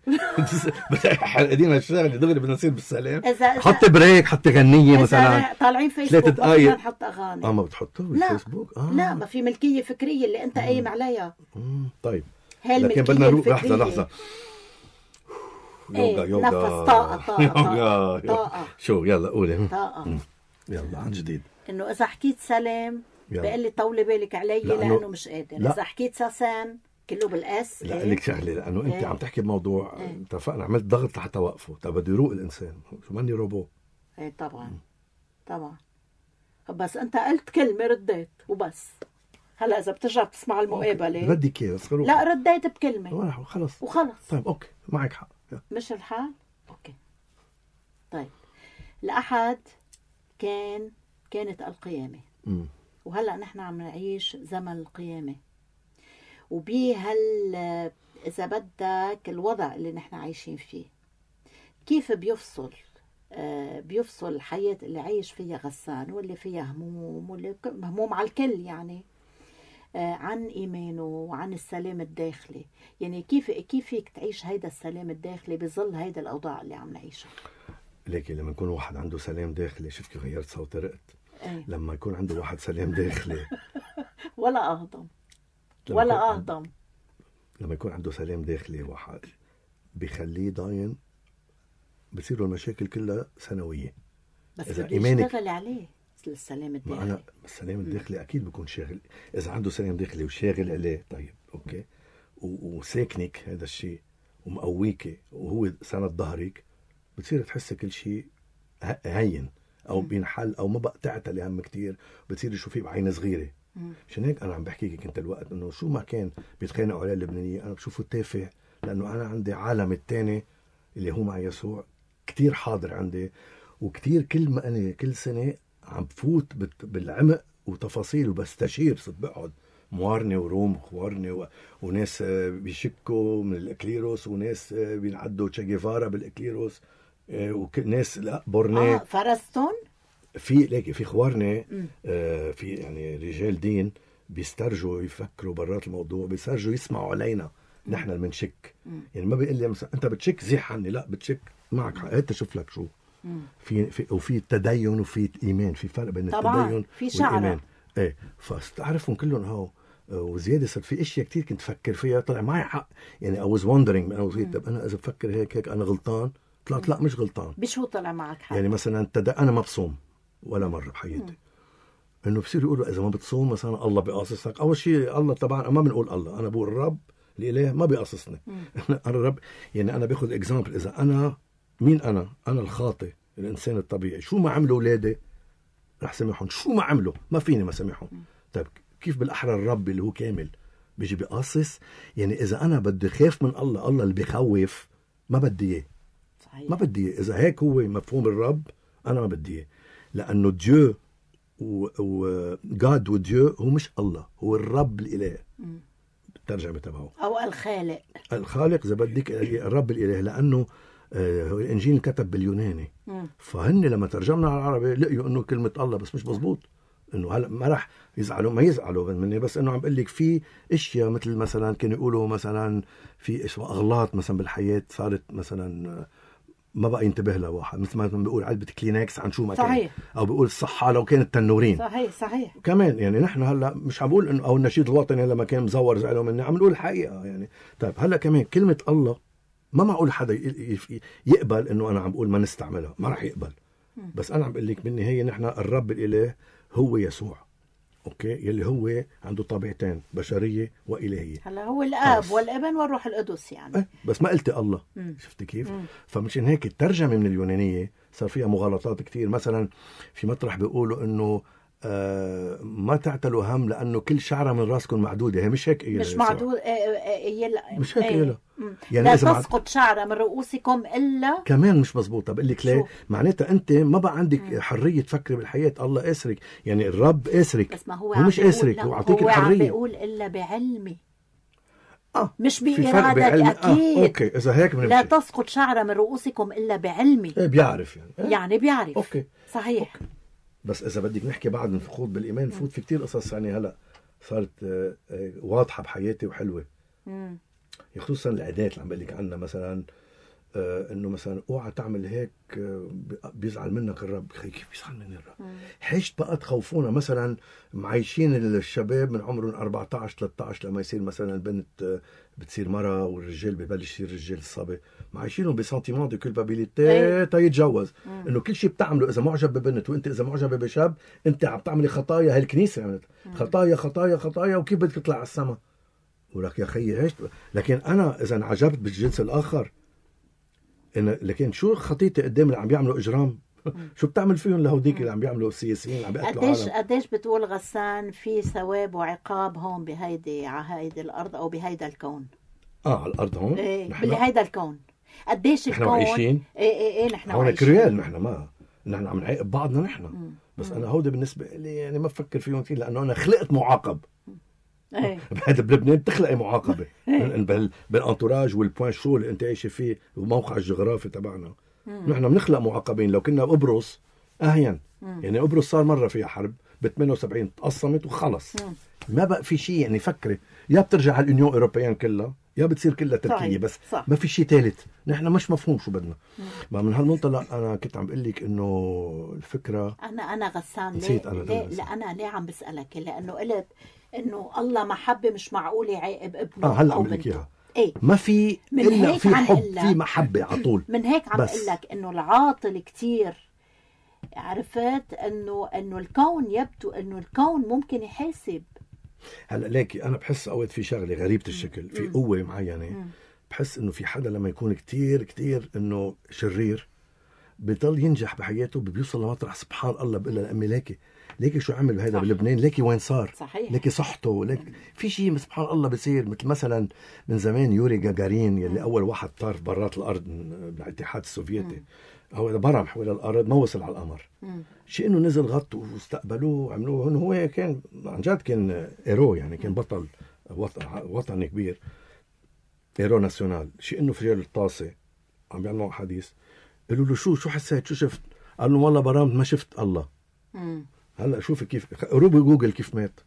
حلقتين هالشغلة دغري بدنا نصير بالسلام إذا إذا حط بريك حط غنية مثلا طالعين فيسبوك ثلاث دقائق آية. نحط أغاني اه ما بتحطوا بالفيسبوك؟ اه لا ما في ملكية فكرية اللي أنت قايم عليها طيب لكن بدنا نروح لحظة لحظة يوغا إيه، يوغا نفس طاقة طاقة يوغا طاقة شو يلا قولي طاقة يلا عن جديد انه اذا حكيت سلام بقول لي طولي بالك علي لأنه, لانه مش قادر لا. اذا حكيت ساسان كله بالاس لا إيه؟ لك شغله لانه انت إيه. عم تحكي بموضوع إيه. اتفقنا إيه؟ عملت ضغط لحتى وقفه طب بده يروق الانسان شو ماني روبو ايه طبعا م. طبعا بس انت قلت كلمه رديت وبس هلا اذا بترجع بتسمع المقابله بدك اياها لا رديت بكلمه خلص وخلص طيب اوكي معك حق مش الحال؟ اوكي طيب الأحد كان كانت القيامة وهلا نحن عم نعيش زمن القيامة وبهال إذا بدك الوضع اللي نحن عايشين فيه كيف بيفصل آه، بيفصل الحياة اللي عايش فيها غسان واللي فيها هموم واللي هموم على الكل يعني آه، عن ايمانه وعن السلام الداخلي يعني كيف كيف فيك تعيش هيدا السلام الداخلي بظل هيدا الاوضاع اللي عم نعيشها لكن لما يكون واحد عنده سلام داخلي شوف كيف غيرت صوت رقت إيه. لما يكون عنده واحد سلام داخلي ولا اهضم ولا اهضم لما يكون عنده سلام داخلي واحد بخليه ضاين بتصير المشاكل كلها سنويه بس اذا ايمانك عليه السلام الداخلي انا السلام الداخلي اكيد بيكون شاغل اذا عنده سلام داخلي وشاغل عليه طيب اوكي وساكنك هذا الشيء ومقويك وهو سند ظهرك بتصير تحس كل شيء هين او بينحل او ما بقى تعتلي هم كثير بتصير تشوفيه بعين صغيره مشان هيك انا عم بحكيك كنت الوقت انه شو ما كان بيتخانقوا عليه اللبنانيه انا بشوفه تافه لانه انا عندي عالم الثاني اللي هو مع يسوع كثير حاضر عندي وكثير كل ما انا كل سنه عم بفوت بالعمق وتفاصيل وبستشير صرت بقعد موارنه وروم خوارنه و... وناس آه، بيشكوا من الاكليروس وناس آه، بينعدوا جيفارا بالاكليروس آه، وناس لا بورني آه فرستون في ليك في خوارني آه في يعني رجال دين بيسترجوا يفكروا برات الموضوع بيسترجوا يسمعوا علينا نحن اللي بنشك يعني ما بيقول لي مثلا انت بتشك زيح عني لا بتشك معك حق شوف لك شو في, في وفي تدين وفي ايمان في فرق بين طبعا التدين في شعر والايمان ايه فتعرفهم كلهم هو آه، وزياده صرت في اشياء كثير كنت فكر فيها طلع معي حق يعني اي واز وندرينج انا طب انا اذا بفكر هيك هيك انا غلطان طلعت لا مش غلطان بشو طلع معك حق؟ يعني مثلا تد... انا ما بصوم ولا مره بحياتي انه بصير يقولوا اذا ما بتصوم مثلا الله بقاصصك اول شيء الله طبعا ما بنقول الله انا بقول الرب الاله ما بقاصصني انا الرب يعني انا باخذ اكزامبل اذا انا مين انا انا الخاطئ الانسان الطبيعي شو ما عملوا اولادي رح سامحهم شو ما عملوا ما فيني ما سامحهم طيب كيف بالاحرى الرب اللي هو كامل بيجي بقصص يعني اذا انا بدي خاف من الله الله اللي بخوف ما بدي اياه ما بدي اياه اذا هيك هو مفهوم الرب انا ما بدي اياه لانه ديو وجاد و... وديو هو مش الله هو الرب الاله الترجمه تبعه او الخالق الخالق اذا بدك الرب الاله لانه الانجيل آه، كتب باليوناني فهن لما ترجمنا على العربي لقيوا انه كلمه الله بس مش مزبوط انه هلا ما راح يزعلوا ما يزعلوا مني بس انه عم بقول لك في اشياء مثل مثلا كانوا يقولوا مثلا في اشياء اغلاط مثلا بالحياه صارت مثلا ما بقى ينتبه لها واحد مثل ما بيقول علبه كلينكس عن شو ما كان صحيح. او بيقول الصحه لو كانت تنورين صحيح صحيح كمان يعني نحن هلا مش عم بقول انه او النشيد الوطني لما كان مزور زعلوا مني عم نقول الحقيقه يعني طيب هلا كمان كلمه الله ما معقول حدا يقبل انه انا عم بقول ما نستعملها ما راح يقبل بس انا عم بقول لك بالنهايه نحن الرب الاله هو يسوع اوكي يلي هو عنده طبيعتين بشريه والهيه هلا هو الاب بس. والابن والروح القدس يعني أه بس ما قلت الله شفتي كيف مم. فمشان هيك الترجمه من اليونانيه صار فيها مغالطات كثير مثلا في مطرح بيقولوا انه ما تعتلوا هم لانه كل شعره من راسكم معدوده هي مش هيك إيه مش معدوده إيه, إيه، مش هيك إيه يعني لا تسقط شعره من رؤوسكم الا كمان مش مزبوطة بقول لك ليه معناتها انت ما بقى عندك مم. حريه تفكري بالحياه الله اسرك يعني الرب اسرك بس ما هو, هو مش اسرك هو عطيك الحريه هو عم بيقول الا بعلمي آه مش بإرادتك آه، أكيد آه. أوكي إذا هيك لا تسقط شعرة من رؤوسكم إلا بعلمي إيه بيعرف يعني إيه؟ يعني بيعرف أوكي صحيح أوكي. بس اذا بدك نحكي بعد الخوض بالايمان فوت في كتير قصص يعني هلا صارت آه، آه، واضحه بحياتي وحلوه امم خصوصا العادات اللي عم بقول لك عنها مثلا آه، انه مثلا اوعى تعمل هيك بيزعل منك الرب كيف بيزعل مني الرب حشت بقى تخوفونا مثلا معيشين الشباب من عمرهم 14 13 لما يصير مثلا البنت بتصير مرة والرجال ببلش يصير رجال الصبي عايشينهم بسنتيمون دو كولبابيليتي يتجوز انه كل شيء بتعمله اذا معجب ببنت وانت اذا معجبه بشاب انت عم تعملي خطايا هالكنيسه عملت خطايا خطايا خطايا وكيف بدك تطلع على السما ولك يا خيي عشت لكن انا اذا انعجبت بالجنس الاخر إن لكن شو خطيتي قدام اللي عم يعملوا اجرام شو بتعمل فيهم لهوديك اللي عم بيعملوا السياسيين عم بيقتلوا قديش عالم. قديش بتقول غسان في ثواب وعقاب هون بهيدي على هيدي الارض او بهيدا الكون اه على الارض هون ايه بهيدا الكون قديش الكون نحن عايشين ايه ايه ايه نحن هون كريال نحن ما نحن عم نعاقب بعضنا نحن بس انا هودي بالنسبه لي يعني ما بفكر فيهم كثير لانه انا خلقت معاقب ايه بلبنان بتخلقي معاقبه إيه. بالانتوراج والبوان شو اللي انت عايشه فيه وموقع الجغرافي تبعنا نحن بنخلق معاقبين لو كنا بقبرص اهين مم. يعني قبرص صار مره فيها حرب ب 78 تقسمت وخلص مم. ما بقى في شيء يعني فكري يا بترجع على اليونيون اوروبيان كلها يا بتصير كلها تركيه بس صح. ما في شيء ثالث نحن مش مفهوم شو بدنا مم. ما من هالمنطلق انا كنت عم بقول لك انه الفكره انا انا غسان نسيت ليه انا ليه, لا انا ليه عم بسالك لانه قلت انه الله محبه مش معقول يعاقب ابنه آه هلا عم لك اياها ايه ما في الا في حب في محبه على طول من هيك عم بقول لك انه العاطل كثير عرفت انه انه الكون يبدو انه الكون ممكن يحاسب هلا ليكي انا بحس اوقات في شغله غريبه الشكل في قوه معينه بحس انه في حدا لما يكون كتير كتير انه شرير بضل ينجح بحياته بيوصل لمطرح سبحان الله بقول لها لامي ليكي ليكي شو عمل هذا بلبنان ليكي وين صار صحيح ليكي صحته ليك في شيء سبحان الله بيصير مثل مثلا من زمان يوري جاجارين يلي اول واحد طار برات الارض بالاتحاد السوفيتي هو هو برم حول الارض ما وصل على القمر شيء انه نزل غط واستقبلوه وعملوه هو كان عن جد كان ايرو يعني كان بطل وطني كبير ايرو ناسيونال شيء انه في الطاسه عم بيعملوا حديث قالوا له شو شو حسيت شو شفت قال له والله برمت ما شفت الله هلا شوفي كيف روبي جوجل كيف مات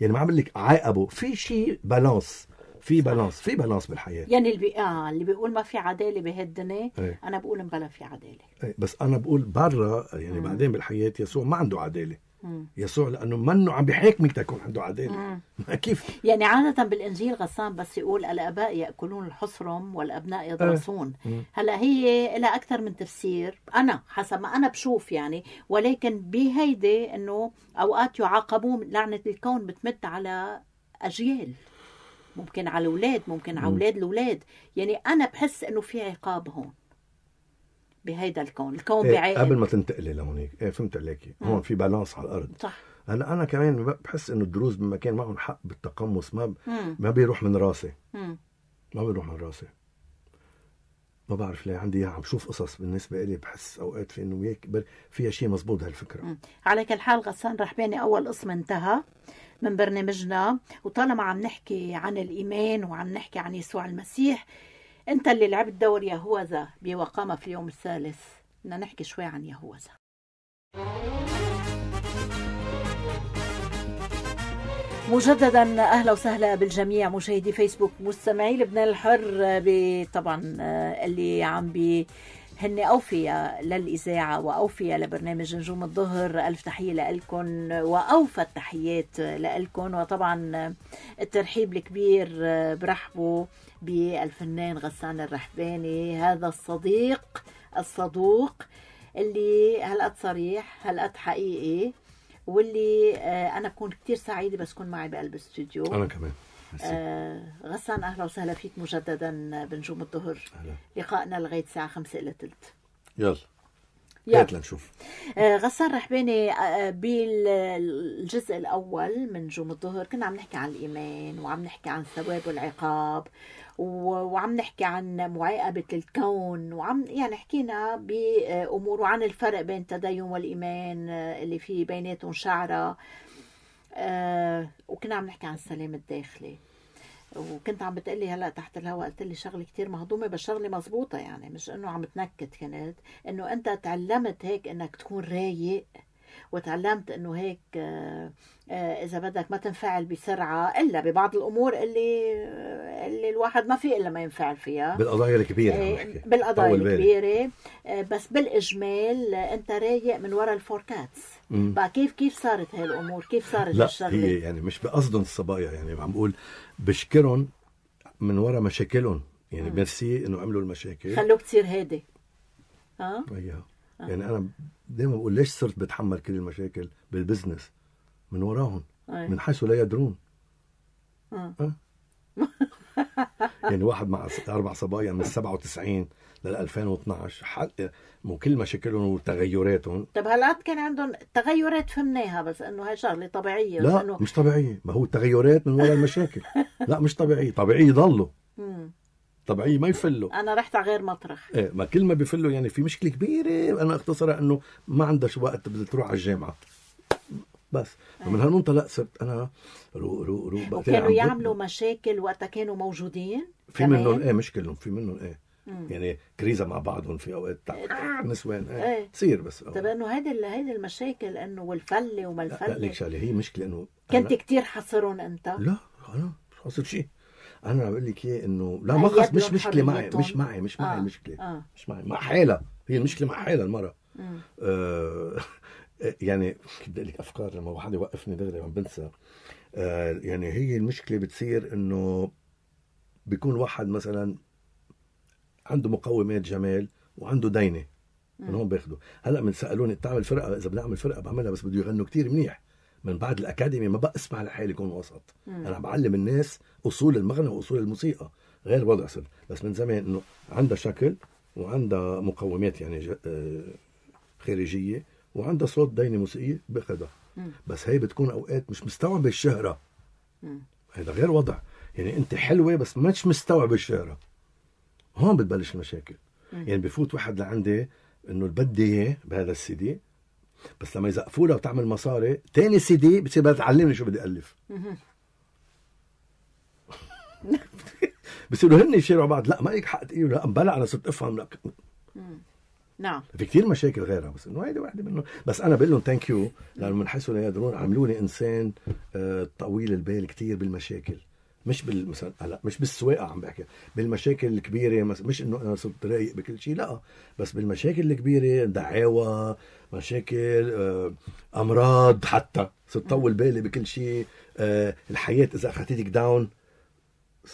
يعني ما عم لك عاقبه في شيء بالانس في بالانس في بالانس بالحياه يعني اللي بي... آه اللي بيقول ما في عداله بهالدنيا إيه. انا بقول مبلا في عداله إيه، بس انا بقول برا يعني مم. بعدين بالحياه يسوع ما عنده عداله يسوع لانه منه عم بحكمك تكون عنده عداله ما كيف يعني عاده بالانجيل غسان بس يقول الاباء ياكلون الحصرم والابناء آه. يدرسون أه. هلا هي لها اكثر من تفسير انا حسب ما انا بشوف يعني ولكن بهيدي انه اوقات يعاقبون لعنه الكون بتمت على اجيال ممكن على الاولاد ممكن على اولاد الاولاد يعني انا بحس انه في عقاب هون بهيدا الكون الكون إيه بعيد قبل ما تنتقلي لهونيك ايه فهمت عليكي هون في بالانس على الارض صح هلا انا كمان بحس انه الدروز بمكان معهم حق بالتقمص ما ب... ما بيروح من راسي مم. ما بيروح من راسي ما بعرف ليه عندي اياها عم شوف قصص بالنسبه لي بحس اوقات في انه هيك فيها شيء مزبوط هالفكره مم. على كل حال غسان رحباني اول قسم انتهى من برنامجنا وطالما عم نحكي عن الايمان وعم نحكي عن يسوع المسيح انت اللي لعبت دور يهوذا بوقامة في اليوم الثالث بدنا نحكي شوي عن يهوذا مجددا اهلا وسهلا بالجميع مشاهدي فيسبوك مستمعي لبنان الحر طبعا آه، اللي عم بي هن اوفيا للإذاعة واوفيا لبرنامج نجوم الظهر ألف تحية لألكن وأوفى التحيات لألكن وطبعا آه، الترحيب الكبير آه، برحبوا بالفنان غسان الرحباني هذا الصديق الصدوق اللي هالقد صريح هالقد حقيقي واللي آه، انا بكون كثير سعيده بس كون معي بقلب الاستوديو انا كمان آه غسان اهلا وسهلا فيك مجددا بنجوم الظهر لقائنا لغايه الساعه 5 الا ثلث يلا هات لنشوف آه غسان رحباني آه بالجزء الاول من نجوم الظهر كنا عم نحكي عن الايمان وعم نحكي عن الثواب والعقاب وعم نحكي عن معاقبة الكون وعم يعني حكينا بأمور وعن الفرق بين التدين والإيمان آه، اللي في بيناتهم شعرة آه، وكنا عم نحكي عن السلام الداخلي وكنت عم بتقلي هلا تحت الهواء قلت لي شغله كثير مهضومه بس شغله مزبوطه يعني مش انه عم تنكت كانت انه انت تعلمت هيك انك تكون رايق وتعلمت انه هيك آه، آه، اذا بدك ما تنفعل بسرعه الا ببعض الامور اللي اللي الواحد ما في الا ما ينفعل فيها بالقضايا الكبيره إيه، عم بحكي بالقضايا الكبيره آه، بس بالاجمال انت رايق من وراء الفوركاتس بقى كيف كيف صارت هاي الامور كيف صارت لا الشغله هي يعني مش بقصدهم الصبايا يعني عم بقول بشكرهم من وراء مشاكلهم يعني ميرسي انه عملوا المشاكل خلوك تصير هادي اه ايوه آه. يعني انا دايما بقول ليش صرت بتحمل كل المشاكل بالبزنس من وراهم آه. من حيث لا يدرون آه. آه. يعني واحد مع اربع صبايا من 97 لل 2012 حق كل مشاكلهم وتغيراتهم طب هالقد كان عندهم تغيرات فهمناها بس انه هاي شغله طبيعيه لا مش طبيعيه ما هو التغيرات من وراء المشاكل لا مش طبيعيه طبيعيه ضلوا طبيعيه ما يفلوا انا رحت على غير مطرح ايه ما كل ما بفلوا يعني في مشكله كبيره انا اختصرها انه ما عندها وقت بدها تروح على الجامعه بس أيه. من هالمنطقه لا صرت انا رو رو رو وكانوا يعملوا مشاكل وقتها كانوا موجودين في منهم ايه مش كلهم في منهم ايه مم. يعني كريزة مع بعضهم في اوقات آه. نسوان إيه. ايه, تصير بس آه. طب انه هيدي هيدي المشاكل انه والفله وما الفله لا, لا ليك شغله هي مشكله انه كنت أنا... كثير حاصرهم انت لا انا مش حاصر شيء انا بقول لك ايه انه لا يعني ما خص مش مشكله معي مش معي مش معي آه. مشكله آه. مش معي مع حالها هي المشكله مع حالها المره آه يعني بدي اقول لك افكار لما حدا يوقفني دغري عم بنسى آه يعني هي المشكله بتصير انه بيكون واحد مثلا عنده مقومات جمال وعنده دينه من هون باخده هلا من سالوني بتعمل فرقه اذا بنعمل فرقه بعملها بس بده يغنوا كتير منيح من بعد الاكاديمي ما بقى اسمع لحالي يكون وسط مم. انا بعلم الناس اصول المغنى واصول الموسيقى غير وضع سن بس من زمان انه عندها شكل وعندها مقومات يعني آه، خارجيه وعندها صوت دينه موسيقيه باخذها بس هي بتكون اوقات مش مستوعبه الشهره هذا غير وضع يعني انت حلوه بس مش مستوعب الشهره هون بتبلش المشاكل مم. يعني بفوت واحد لعندي انه بدي اياه بهذا السي دي بس لما يزقفوا لها وتعمل مصاري تاني سي دي بتصير بدها تعلمني شو بدي الف بصيروا هن يشيروا بعض لا ما هيك حق تقول لا بلا انا صرت افهم لا نعم في كثير مشاكل غيرها بس انه هيدي وحده منهم بس انا بقول لهم ثانك يو لانه من حيث لا يدرون عملوني انسان آه، طويل البال كثير بالمشاكل مش بال مثلا هلا مش بالسواقه عم بحكي بالمشاكل الكبيره مش انه انا صرت رايق بكل شيء لا بس بالمشاكل الكبيره دعاوى مشاكل آه، امراض حتى صرت طول بالي بكل شيء آه، الحياه اذا اخذتك داون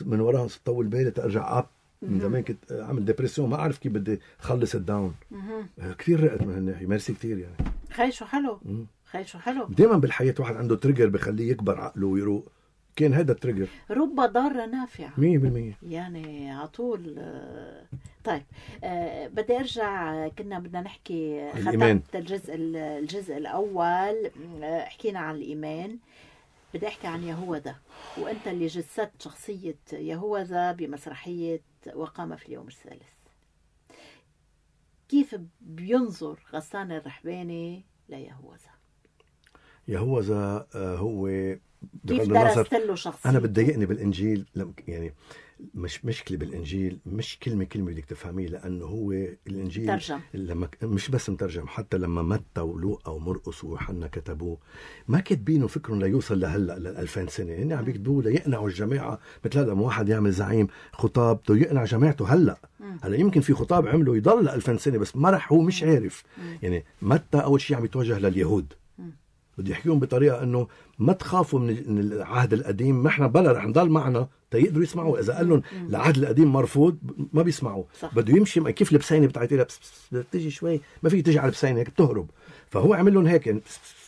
من وراها صرت طول بالي ترجع اب من زمان كنت عامل ديبرسيون ما اعرف كيف بدي خلص الداون آه، كثير رقت من هالناحيه ميرسي كثير يعني خي شو حلو خي شو حلو دائما بالحياه واحد عنده تريجر بخليه يكبر عقله ويروق كان هذا التريجر رب ضارة نافعة 100% يعني على طول آه، طيب آه، بدي ارجع كنا بدنا نحكي ختمت الجزء الجزء الاول آه، حكينا عن الايمان بدي احكي عن يهوذا وانت اللي جسدت شخصية يهوذا بمسرحية وقام في اليوم الثالث كيف بينظر غسان الرحباني ليهوذا يهوذا هو كيف درست له شخصيته انا بتضايقني بالانجيل يعني مش مشكله بالانجيل مش كلمه كلمه بدك تفهميه لانه هو الانجيل ترجم. لما مش بس مترجم حتى لما متى ولوقا ومرقص ويوحنا كتبوه ما كاتبينه فكرهم ليوصل لهلا لل 2000 سنه هن عم يكتبوه ليقنعوا الجماعه مثل هذا واحد يعمل زعيم خطابته يقنع جماعته هلا هلا يمكن في خطاب عمله يضل ل 2000 سنه بس ما رح هو مش عارف يعني متى اول شيء عم يتوجه لليهود بدي احكيهم بطريقه انه ما تخافوا من العهد القديم ما احنا بلا رح نضل معنا تيقدروا يسمعوا اذا قال لهم العهد القديم مرفوض ما بيسمعوا بده يمشي كيف البسينه بتاعتي لها تيجي شوي ما فيك تيجي على البسينه هيك بتهرب فهو عمل لهم هيك يعني,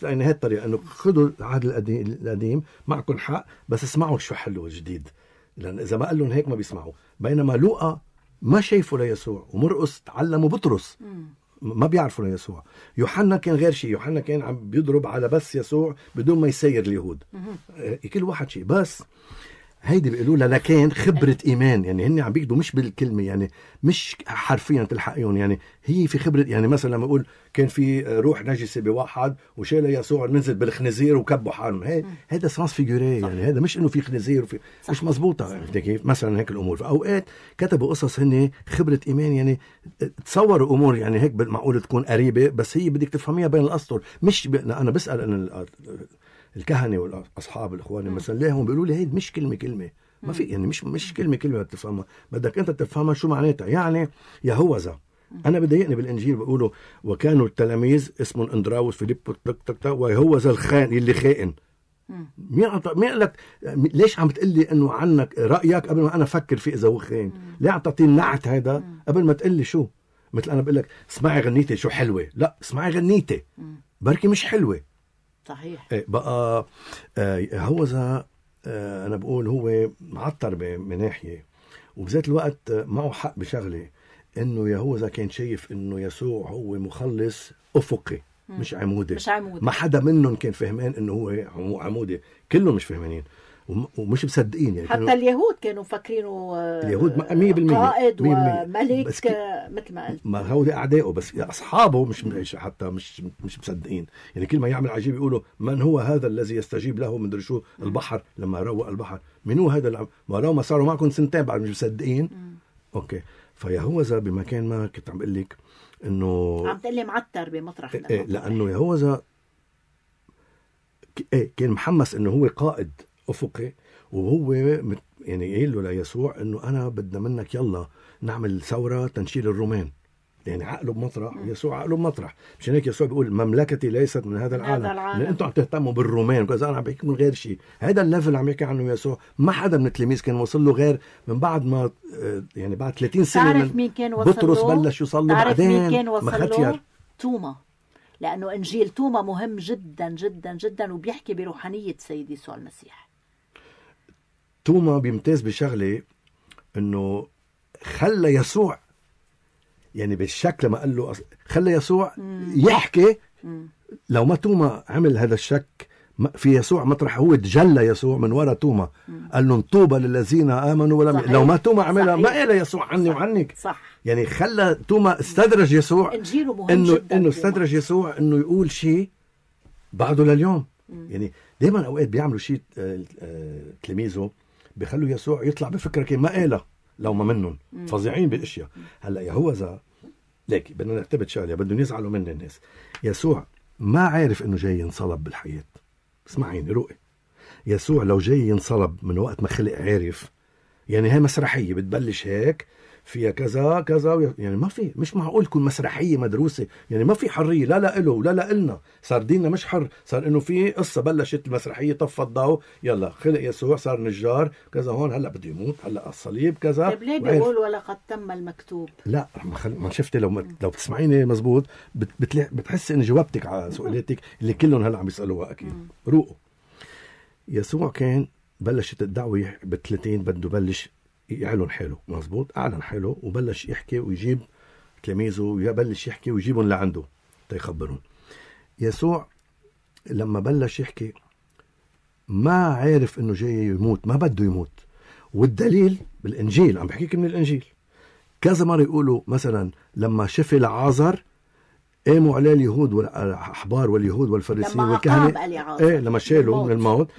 يعني هي الطريقه انه خذوا العهد القديم معكم حق بس اسمعوا شو حلو الجديد لان اذا ما قال لهم هيك ما بيسمعوا بينما لوقا ما شايفوا ليسوع ومرقص تعلموا بطرس ما بيعرفوا ليسوع يوحنا كان غير شيء يوحنا كان عم بيضرب على بس يسوع بدون ما يسير اليهود إيه، كل واحد شيء بس هيدي بيقولوا لها لكن خبره ايمان يعني هن عم بيكتبوا مش بالكلمه يعني مش حرفيا تلحقيهم يعني هي في خبره يعني مثلا لما بقول كان في روح نجسه بواحد وشال يسوع نزل بالخنازير وكبوا حالهم هي هذا سانس فيجوري يعني هذا مش انه في خنازير وفي مش مزبوطه يعني كيف مثلا هيك الامور فاوقات كتبوا قصص هن خبره ايمان يعني تصوروا امور يعني هيك معقول تكون قريبه بس هي بدك تفهميها بين الاسطر مش انا بسال انا الكهنه والاصحاب الاخوان مثلا ليهم بيقولوا لي هي مش كلمه كلمه ما في يعني مش مش كلمه كلمه بتفهمها بدك انت تفهمها شو معناتها يعني يهوذا انا بضايقني بالانجيل بقولوا وكانوا التلاميذ اسمهم اندراوس فيليب ويهوذا الخائن اللي خائن مين عطى مين قال لك ليش عم تقول لي انه عنك رايك قبل ما انا افكر فيه اذا هو خاين؟ ليه عم تعطيني النعت هذا قبل ما تقول لي شو؟ مثل انا بقول لك اسمعي غنيتي شو حلوه، لا اسمعي غنيتي بركي مش حلوه صحيح إيه، بقى آه، هوذا آه، انا بقول هو معطر من ناحيه وبذات الوقت آه، معه حق بشغله انه يهوذا كان شايف انه يسوع هو مخلص افقي مش عمودي مش عمودي ما حدا منهم كان فهمان انه هو عمودي كلهم مش فهمانين ومش مصدقين يعني حتى اليهود كانوا مفكرينه آه، اليهود 100% قائد وملك بس مثل ما قلت ما هو اعدائه بس اصحابه مش, مش حتى مش مش مصدقين يعني كل ما يعمل عجيب يقولوا من هو هذا الذي يستجيب له من شو البحر لما روق البحر من هو هذا ما لو ما صاروا معكم سنتين بعد مش مصدقين اوكي فيهوذا بمكان ما كنت عم بقول لك انه عم تقول لي معتر بمطرح إيه, إيه، لانه يهوذا ايه كان محمس انه هو قائد افقي وهو يعني قايل له ليسوع انه انا بدنا منك يلا نعمل ثوره تنشيل الرومان يعني عقله بمطرح يسوع عقله بمطرح مشان هيك يسوع بيقول مملكتي ليست من هذا العالم, هذا العالم. انتم عم تهتموا بالرومان كذا انا عم بحكي من غير شيء هذا الليفل عم يحكي عنه يسوع ما حدا من التلاميذ كان وصل له غير من بعد ما آه، يعني بعد 30 سنه تعرف مين كان وصل بطرس بلش يصلي بعدين مين كان وصل له؟ توما لانه انجيل توما مهم جدا جدا جدا وبيحكي بروحانيه سيد يسوع المسيح توما بيمتاز بشغله انه خلى يسوع يعني بالشك لما قال له خلى يسوع يحكي لو ما توما عمل هذا الشك في يسوع مطرح هو تجلى يسوع من وراء توما قال لهم طوبى للذين امنوا ولم صحيح. لو ما توما عملها ما إلى يسوع عني صح. وعنك صح يعني خلى توما استدرج يسوع انه انه استدرج يسوع انه يقول شيء بعده لليوم مم. يعني دائما اوقات بيعملوا شيء آه، آه، تلاميذه بخلوا يسوع يطلع بفكره كان ما قالها لو ما منهم فظيعين بالاشياء هلا يهوذا ليك بدنا نعتبر شغله بدهم يزعلوا مني الناس يسوع ما عارف انه جاي ينصلب بالحياه اسمعيني رؤي يسوع لو جاي ينصلب من وقت ما خلق عارف يعني هي مسرحيه بتبلش هيك فيها كذا كذا يعني ما في مش معقول تكون مسرحيه مدروسه يعني ما في حريه لا لا له ولا لا لنا صار ديننا مش حر صار انه في قصه بلشت المسرحيه طفت الضوء يلا خلق يسوع صار نجار كذا هون هلا بده يموت هلا على الصليب كذا طيب ليه بيقول ولقد تم المكتوب لا ما, خل... ما شفتي لو لو بتسمعيني مزبوط بت... بتل... بتحس ان جاوبتك على سؤالاتك اللي كلهم هلا عم يسالوها اكيد روقوا يسوع كان بلشت الدعوه بال 30 بده بلش يعلن حاله مزبوط اعلن حاله وبلش يحكي ويجيب تلاميذه ويبلش يحكي ويجيبهم لعنده تيخبرهم يسوع لما بلش يحكي ما عارف انه جاي يموت ما بده يموت والدليل بالانجيل عم بحكيك من الانجيل كذا مره يقولوا مثلا لما شفي العازر قاموا عليه اليهود والاحبار واليهود والفريسيين والكهنه ايه لما شالوا من الموت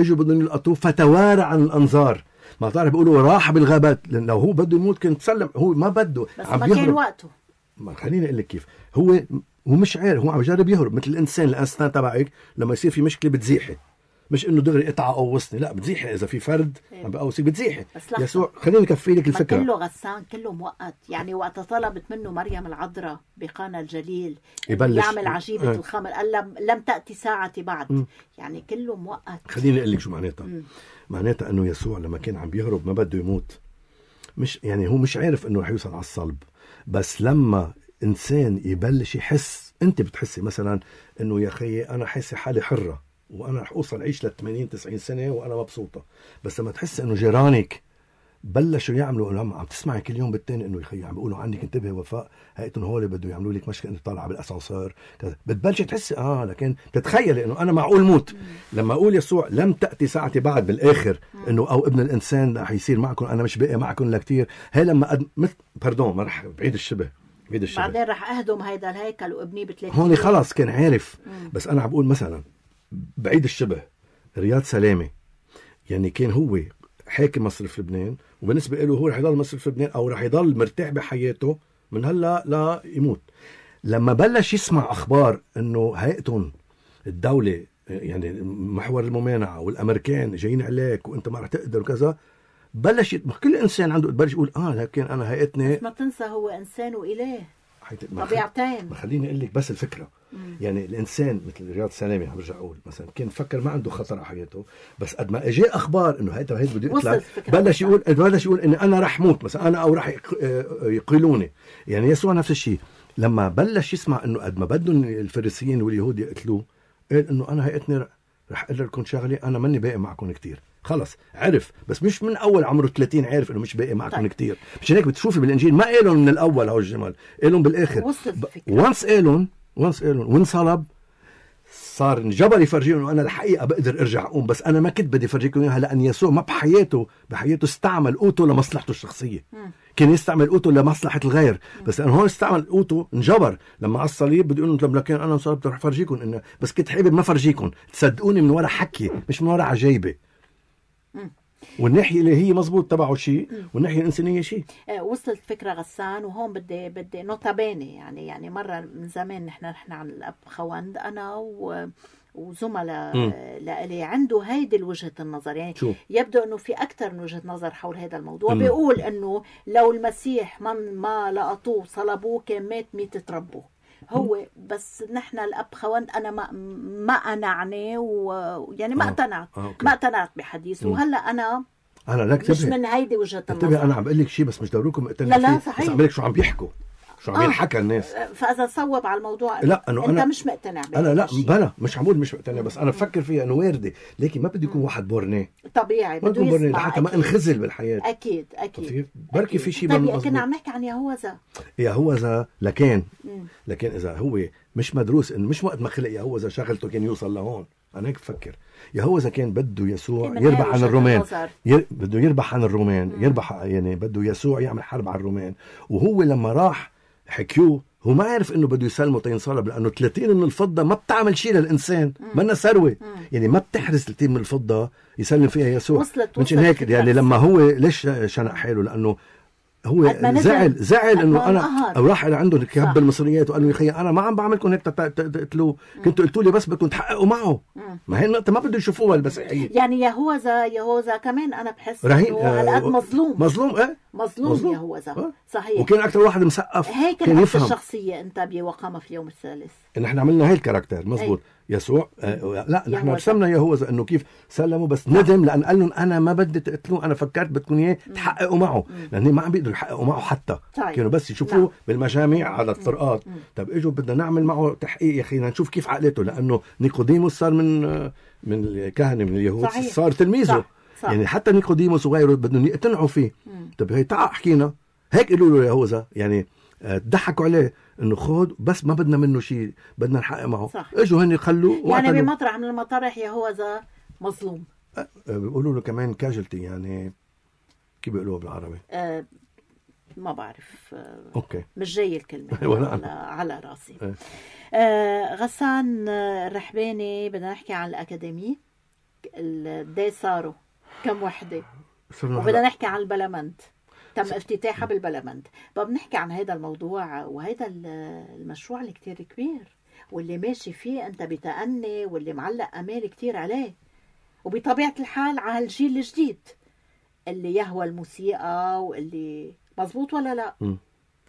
اجوا بدهم يلقطوه فتوارى عن الانظار ما بتعرف بيقولوا راح بالغابات لان لو هو بده يموت كان تسلم هو ما بده بس عم ما كان وقته ما خليني اقول لك كيف هو هو مش عارف هو عم يجرب يهرب مثل الانسان الاسنان تبعك لما يصير في مشكله بتزيحي مش انه دغري قطعه قوصني لا بتزيحي اذا في فرد إيه. عم بقوصك بتزيحي يسوع خليني اكفي لك الفكره كله غسان كله موقت يعني وقت طلبت منه مريم العذراء بقانا الجليل يبلش يعمل عجيبه اه. الخمر قال لم, لم تاتي ساعتي بعد م. يعني كله موقت خليني اقول لك شو معناتها معناتها انه يسوع لما كان عم بيهرب ما بده يموت مش يعني هو مش عارف انه رح يوصل على الصلب بس لما انسان يبلش يحس انت بتحسي مثلا انه يا خيي انا حاسه حالي حره وانا رح اوصل اعيش لل 80 90 سنه وانا مبسوطه بس لما تحس انه جيرانك بلشوا يعملوا عم تسمعي كل يوم بالتاني انه يا اخي عم بيقولوا عنك انتبهي وفاء هيئتهم هول بده يعملوا لك مشكله انت طالعه بالاسانسير كذا بتبلشي تحسي اه لكن تتخيلي انه انا معقول موت لما اقول يسوع لم تاتي ساعتي بعد بالاخر انه او ابن الانسان رح يصير معكم انا مش باقي معكم لكثير هي لما أد... مثل باردون ما رح بعيد الشبه بعيد الشبه بعدين رح اهدم هيدا الهيكل وابنيه بتلاقي هون خلص كان عارف بس انا عم بقول مثلا بعيد الشبه رياض سلامه يعني كان هو حاكم مصرف لبنان وبالنسبه له هو رح يضل مصرف لبنان او رح يضل مرتاح بحياته من هلا لا يموت لما بلش يسمع اخبار انه هيئتهم الدوله يعني محور الممانعه والامريكان جايين عليك وانت ما رح تقدر وكذا بلش كل انسان عنده بلش يقول اه لكن انا هيئتني ما تنسى هو انسان واله طبيعتين ما خليني اقول لك بس الفكره مم. يعني الانسان مثل رياض سلامي عم برجع اقول مثلا كان فكر ما عنده خطر على حياته بس قد ما اجى اخبار انه هيدا هيدا بده يطلع بلش يقول بلش يقول اني انا رح موت مثلا انا او رح يقيلوني آه، يعني يسوع نفس الشيء لما بلش يسمع انه قد ما بدهم الفريسيين واليهود يقتلوه قال انه انا هيئتني رح اقول لكم شغله انا ماني باقي معكم كثير خلص عرف بس مش من اول عمره 30 عارف انه مش باقي معكم طيب. كثير مشان هيك بتشوفي بالانجيل ما قالهم من الاول هول الجمل قالهم بالاخر وانس قالهم وين صلب صار انجبر يفرجيهم انه انا الحقيقه بقدر ارجع اقوم بس انا ما كنت بدي افرجيكم اياها لان يسوع ما بحياته بحياته استعمل قوته لمصلحته الشخصيه كان يستعمل قوته لمصلحه الغير بس انا هون استعمل قوته انجبر لما على الصليب بدي اقول لهم كان انا انصلبت رح فرجيكم انه بس كنت حابب ما فرجيكم تصدقوني من ورا حكي مش من ورا عجيبه والناحيه اللي هي مزبوط تبعه شيء والناحيه الانسانيه شيء آه، وصلت فكره غسان وهون بدي بدي نوتا بيني يعني يعني مره من زمان نحن رحنا على الاب خوند انا و وزملاء لإلي عنده هيدي وجهة النظر يعني شو. يبدو أنه في أكثر من وجهة نظر حول هذا الموضوع بيقول أنه لو المسيح من ما لقطوه صلبوه كان مات ميت تربوه هو بس نحن الاب خوند انا ما ما قنعني ويعني ما آه. اقتنعت آه، ما اقتنعت بحديثه وهلا انا انا لا مش من هيدي وجهه النظر انا عم بقول لك شيء بس مش ضروري اقتنع لا لا صحيح بس عم بقول لك شو عم بيحكوا شو عم ينحكى آه. الناس فاذا صوب على الموضوع لا أنا انت أنا مش مقتنع انا لا بلا مش عمول مش مقتنع بس انا بفكر فيها انه وارده لكن ما بده يكون واحد بورنيه طبيعي بده يكون بورنيه لحتى ما انخزل بالحياه اكيد اكيد بركي في شيء طيب كنا عم نحكي عن يهوذا يهوذا لكان لكن اذا هو مش مدروس انه مش وقت ما خلق يهوذا شغلته كان يوصل لهون انا هيك بفكر يهوذا كان بده يسوع يربح عن الرومان ير... بده يربح عن الرومان مم. يربح يعني بده يسوع يعمل حرب على الرومان وهو لما راح حكيوه هو ما عرف انه بده يسلمه تينصلب لانه 30 من الفضه ما بتعمل شيء للانسان منا ثروه يعني ما بتحرس 30 من الفضه يسلم فيها يسوع وصلت وصلت هيك يعني لما هو ليش شنق حاله لانه هو زعل زعل انه انا أو راح عنده كهب المصريات وقال له يا انا ما عم بعملكم هيك تقتلوه كنتوا قلتوا لي بس بدكم تحققوا معه مم. ما هي النقطه ما بده يشوفوها المسيحيه يعني يهوذا يهوذا كمان انا بحس رهين آه مظلوم مظلوم ايه مظلوم, مظلوم. يهوذا أه؟ صحيح وكان اكثر واحد مثقف هيك كان يفهم الشخصيه انت بوقامه في اليوم الثالث نحن عملنا هي الكاركتر مزبوط هي. إيه. يسوع آه، لا نحن رسمنا يهوذا انه كيف سلموا بس نعم. ندم لان قال لهم انا ما بدي تقتلوه انا فكرت بدكم اياه تحققوا معه لان ما عم بيقدروا يحققوا معه حتى طيب. كانوا بس يشوفوه نعم. بالمجاميع على الطرقات طب اجوا بدنا نعمل معه تحقيق يا اخي نشوف كيف عقلته لانه نيقوديموس صار من من الكهنه من اليهود صحيح. صار تلميذه صح. صح. يعني حتى نيقوديموس وغيره بدهم يقتنعوا فيه طب هي تعا حكينا هيك قالوا له يهوذا يعني آه، ضحكوا عليه انه خود بس ما بدنا منه شيء بدنا نحقق معه صح اجوا هن خلوه يعني بمطرح من المطارح يا هو ذا مظلوم آه، آه، بيقولوا له كمان كاجلتي يعني كيف بيقولوها بالعربي؟ أه ما بعرف اوكي مش جاي الكلمه ولا على, على راسي أه. أه غسان الرحباني بدنا نحكي عن الاكاديمي قد صاروا كم وحده وبدنا نحكي عن البلمنت تم افتتاحها بالبلمند بقى بنحكي عن هذا الموضوع وهذا المشروع اللي كتير كبير واللي ماشي فيه انت بتأني واللي معلق امال كتير عليه وبطبيعة الحال على هالجيل الجديد اللي يهوى الموسيقى واللي مزبوط ولا لا؟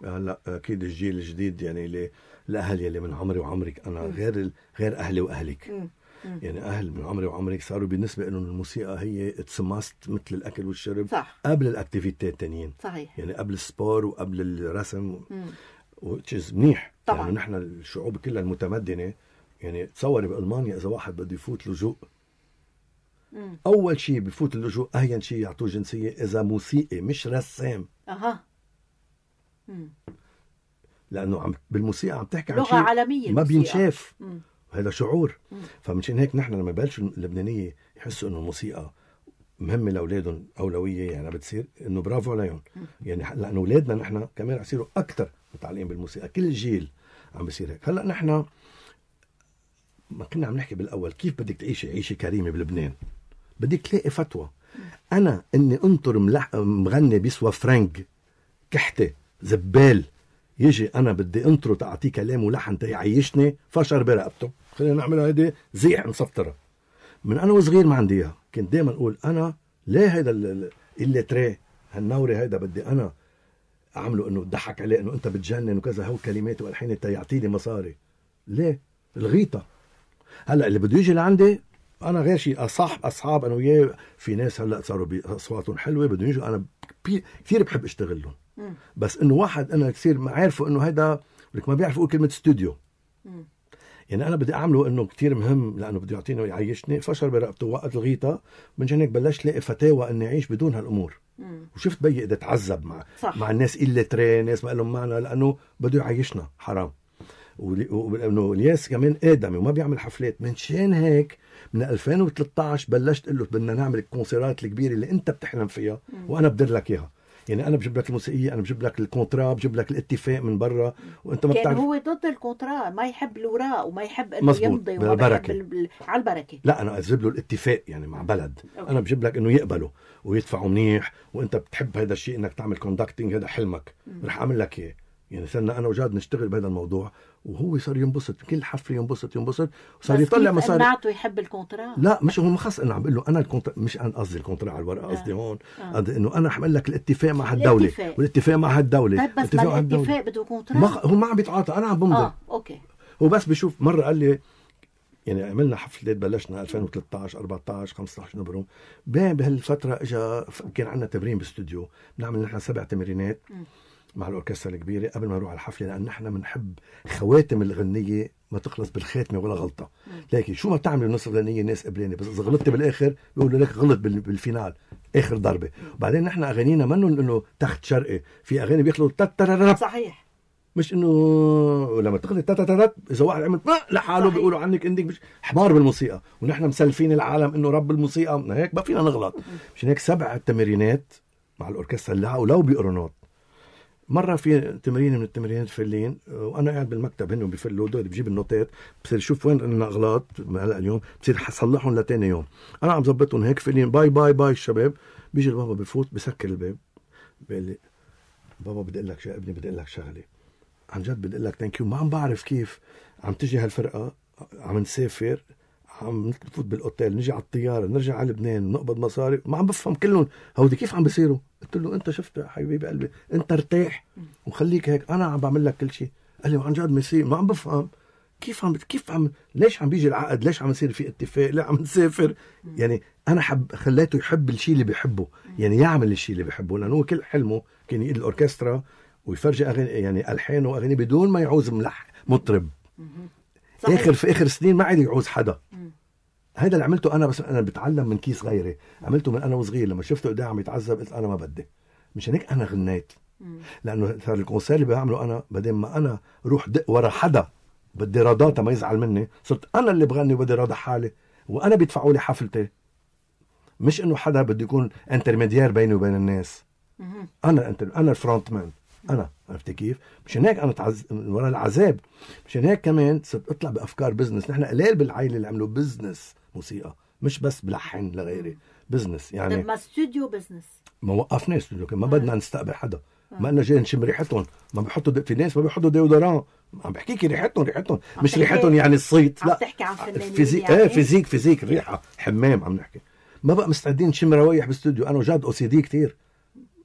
هلا آه، اكيد الجيل الجديد يعني اللي الاهل يلي من عمري وعمرك انا غير غير اهلي واهلك م. يعني اهل من عمري وعمرك صاروا بالنسبه لهم الموسيقى هي اتس ماست مثل الاكل والشرب صح. قبل الاكتيفيتي الثانيين صحيح يعني قبل السبور وقبل الرسم وتشيز منيح يعني طبعا يعني نحن الشعوب كلها المتمدنه يعني تصوري بالمانيا اذا واحد بده يفوت لجوء مم. اول شيء بفوت اللجوء اهين شيء يعطوه جنسيه اذا موسيقي مش رسام اها لانه عم بالموسيقى عم تحكي عن شيء لغه عالميه ما بينشاف مم. هذا شعور فمنشان هيك نحن لما بلش اللبنانيه يحسوا انه الموسيقى مهمه لاولادهم اولويه يعني بتصير انه برافو عليهم يعني لانه اولادنا نحن كمان عم يصيروا اكثر متعلقين بالموسيقى كل جيل عم بيصير هيك هلا نحن ما كنا عم نحكي بالاول كيف بدك تعيشي عيشه كريمه بلبنان بدك تلاقي فتوى انا اني انطر مغني بيسوى فرانك كحته زبال يجي انا بدي انطره تعطيه كلام ولحن تيعيشني فشر برقبته خلينا نعملها هيدي زيح مسطره من انا وصغير ما عندي اياها كنت دائما اقول انا ليه هيدا اللي تري هالنوري هيدا بدي انا اعمله انه اتضحك عليه انه انت بتجنن وكذا هو كلمات والحين تيعطيني مصاري ليه الغيطه هلا اللي بده يجي لعندي انا غير شيء صاحب اصحاب انا وياه في ناس هلا صاروا باصواتهم حلوه بدهم يجوا انا كثير بحب اشتغل لهم بس انه واحد انا كثير ما عارفه انه هيدا لك ما بيعرف يقول كلمه استوديو يعني انا بدي اعمله انه كثير مهم لانه بده يعطيني ويعيشني فشل برقبته وقت الغيطه من هيك بلشت لاقي فتاوى اني اعيش بدون هالامور مم. وشفت بيي قد تعذب مع صح. مع الناس اللي تري ناس ما لهم معنى لانه بده يعيشنا حرام ولانه الياس كمان ادمي وما بيعمل حفلات من شان هيك من 2013 بلشت اقول له بدنا نعمل الكونسيرات الكبيره اللي انت بتحلم فيها وانا بدير لك اياها يعني انا بجيب لك الموسيقيه انا بجيب لك الكونترا بجيب لك الاتفاق من برا وانت ما كان هو ضد الكونترا ما يحب الوراق وما يحب انه يمضي وما بالبركة. على البركه لا انا اجيب له الاتفاق يعني مع بلد أوكي. انا بجيب لك انه يقبله ويدفعوا منيح وانت بتحب هذا الشيء انك تعمل كوندكتنج هذا حلمك رح اعمل لك اياه يعني صرنا انا وجاد نشتغل بهذا الموضوع وهو صار ينبسط كل حفله ينبسط ينبسط وصار يطلع مصاري بس يحب الكونترا لا مش هو مخص انا عم بقول له انا الكونترا مش انا قصدي الكونترا على الورقه قصدي آه. هون آه. قصدي انه انا حمل لك الاتفاق مع هالدوله الاتفاق. والاتفاق مع هالدوله طيب بس الاتفاق, الاتفاق بده كونترا مخ... هو ما عم بيتعاطى انا عم بمضي اه اوكي هو بس بشوف مره قال لي يعني عملنا حفلات بلشنا 2013 14 15 بين بهالفتره اجى كان عندنا تمرين باستوديو بنعمل نحن سبع تمرينات م. مع الاوركسترا الكبيره قبل ما نروح على الحفله لان نحن بنحب خواتم الغنيه ما تخلص بالخاتمه ولا غلطه لكن شو ما تعمل بنص الغنيه الناس قبلانه بس اذا غلطت بالاخر بيقولوا لك غلط بالفينال اخر ضربه وبعدين نحن اغانينا منهم انه تحت شرقي في اغاني بيخلوا صحيح مش انه لما تغني تا تا اذا واحد عمل لحاله بيقولوا عنك انك مش حمار بالموسيقى ونحن مسلفين العالم انه رب الموسيقى هيك ما فينا نغلط مشان هيك سبع تمرينات مع الاوركسترا اللي ولو بيقروا نوت مره في تمرين من التمرينات فلين وانا قاعد بالمكتب هن بفلوا دول بجيب النوتات بصير شوف وين قلنا اغلاط هلا اليوم بصير اصلحهم لتاني يوم انا عم ظبطهم هيك فلين باي باي باي الشباب بيجي البابا بفوت بسكر الباب بيقول لي بابا بدي اقول لك يا ابني بدي اقول لك شغله عن جد بدي اقول لك ثانك يو ما عم بعرف كيف عم تجي هالفرقه عم نسافر عم نفوت بالاوتيل نجي على الطياره نرجع على لبنان نقبض مصاري ما عم بفهم كلهم هودي كيف عم بيصيروا قلت له انت شفت حبيبي قلبي انت ارتاح وخليك هيك انا عم بعمل لك كل شيء قال لي وعن جد ما عم بفهم كيف عم كيف عم ليش عم بيجي العقد ليش عم يصير في اتفاق لا عم نسافر يعني انا حب خليته يحب الشيء اللي بيحبه يعني يعمل الشيء اللي بيحبه لانه هو كل حلمه كان يقيد الاوركسترا ويفرجي اغاني يعني الحان واغاني بدون ما يعوز ملح مطرب صحيح. اخر في اخر سنين ما عاد يعوز حدا هذا اللي عملته انا بس انا بتعلم من كيس غيري عملته من انا وصغير لما شفته قدام عم يتعذب قلت انا ما بدي مشان هيك انا غنيت لانه صار الكونسير اللي بعمله انا بعدين ما انا روح دق ورا حدا بدي رضاته ما يزعل مني صرت انا اللي بغني وبدي راضى حالي وانا بيدفعوا لي حفلتي مش انه حدا بده يكون انترميديار بيني وبين الناس انا انت انا الفرونت مان انا عرفت كيف؟ مشان هيك انا تعز... من وراء العذاب مشان هيك كمان صرت اطلع بافكار بزنس نحن قليل بالعائله اللي عملوا بزنس موسيقى مش بس بلحن لغيري بزنس يعني طيب ما استوديو بزنس ما وقفنا استوديو ما آه. بدنا نستقبل حدا ما انا جاي نشم ريحتهم ما بحطوا في ناس ما بيحطوا ديودوران عم بحكيكي ريحتهم ريحتهم مش ريحتهم يعني الصيت لا عم تحكي عن فيزيك يعني. إيه،, ايه فيزيك فيزيك ريحه حمام عم نحكي ما بقى مستعدين نشم روايح باستوديو انا وجاد او سي دي كثير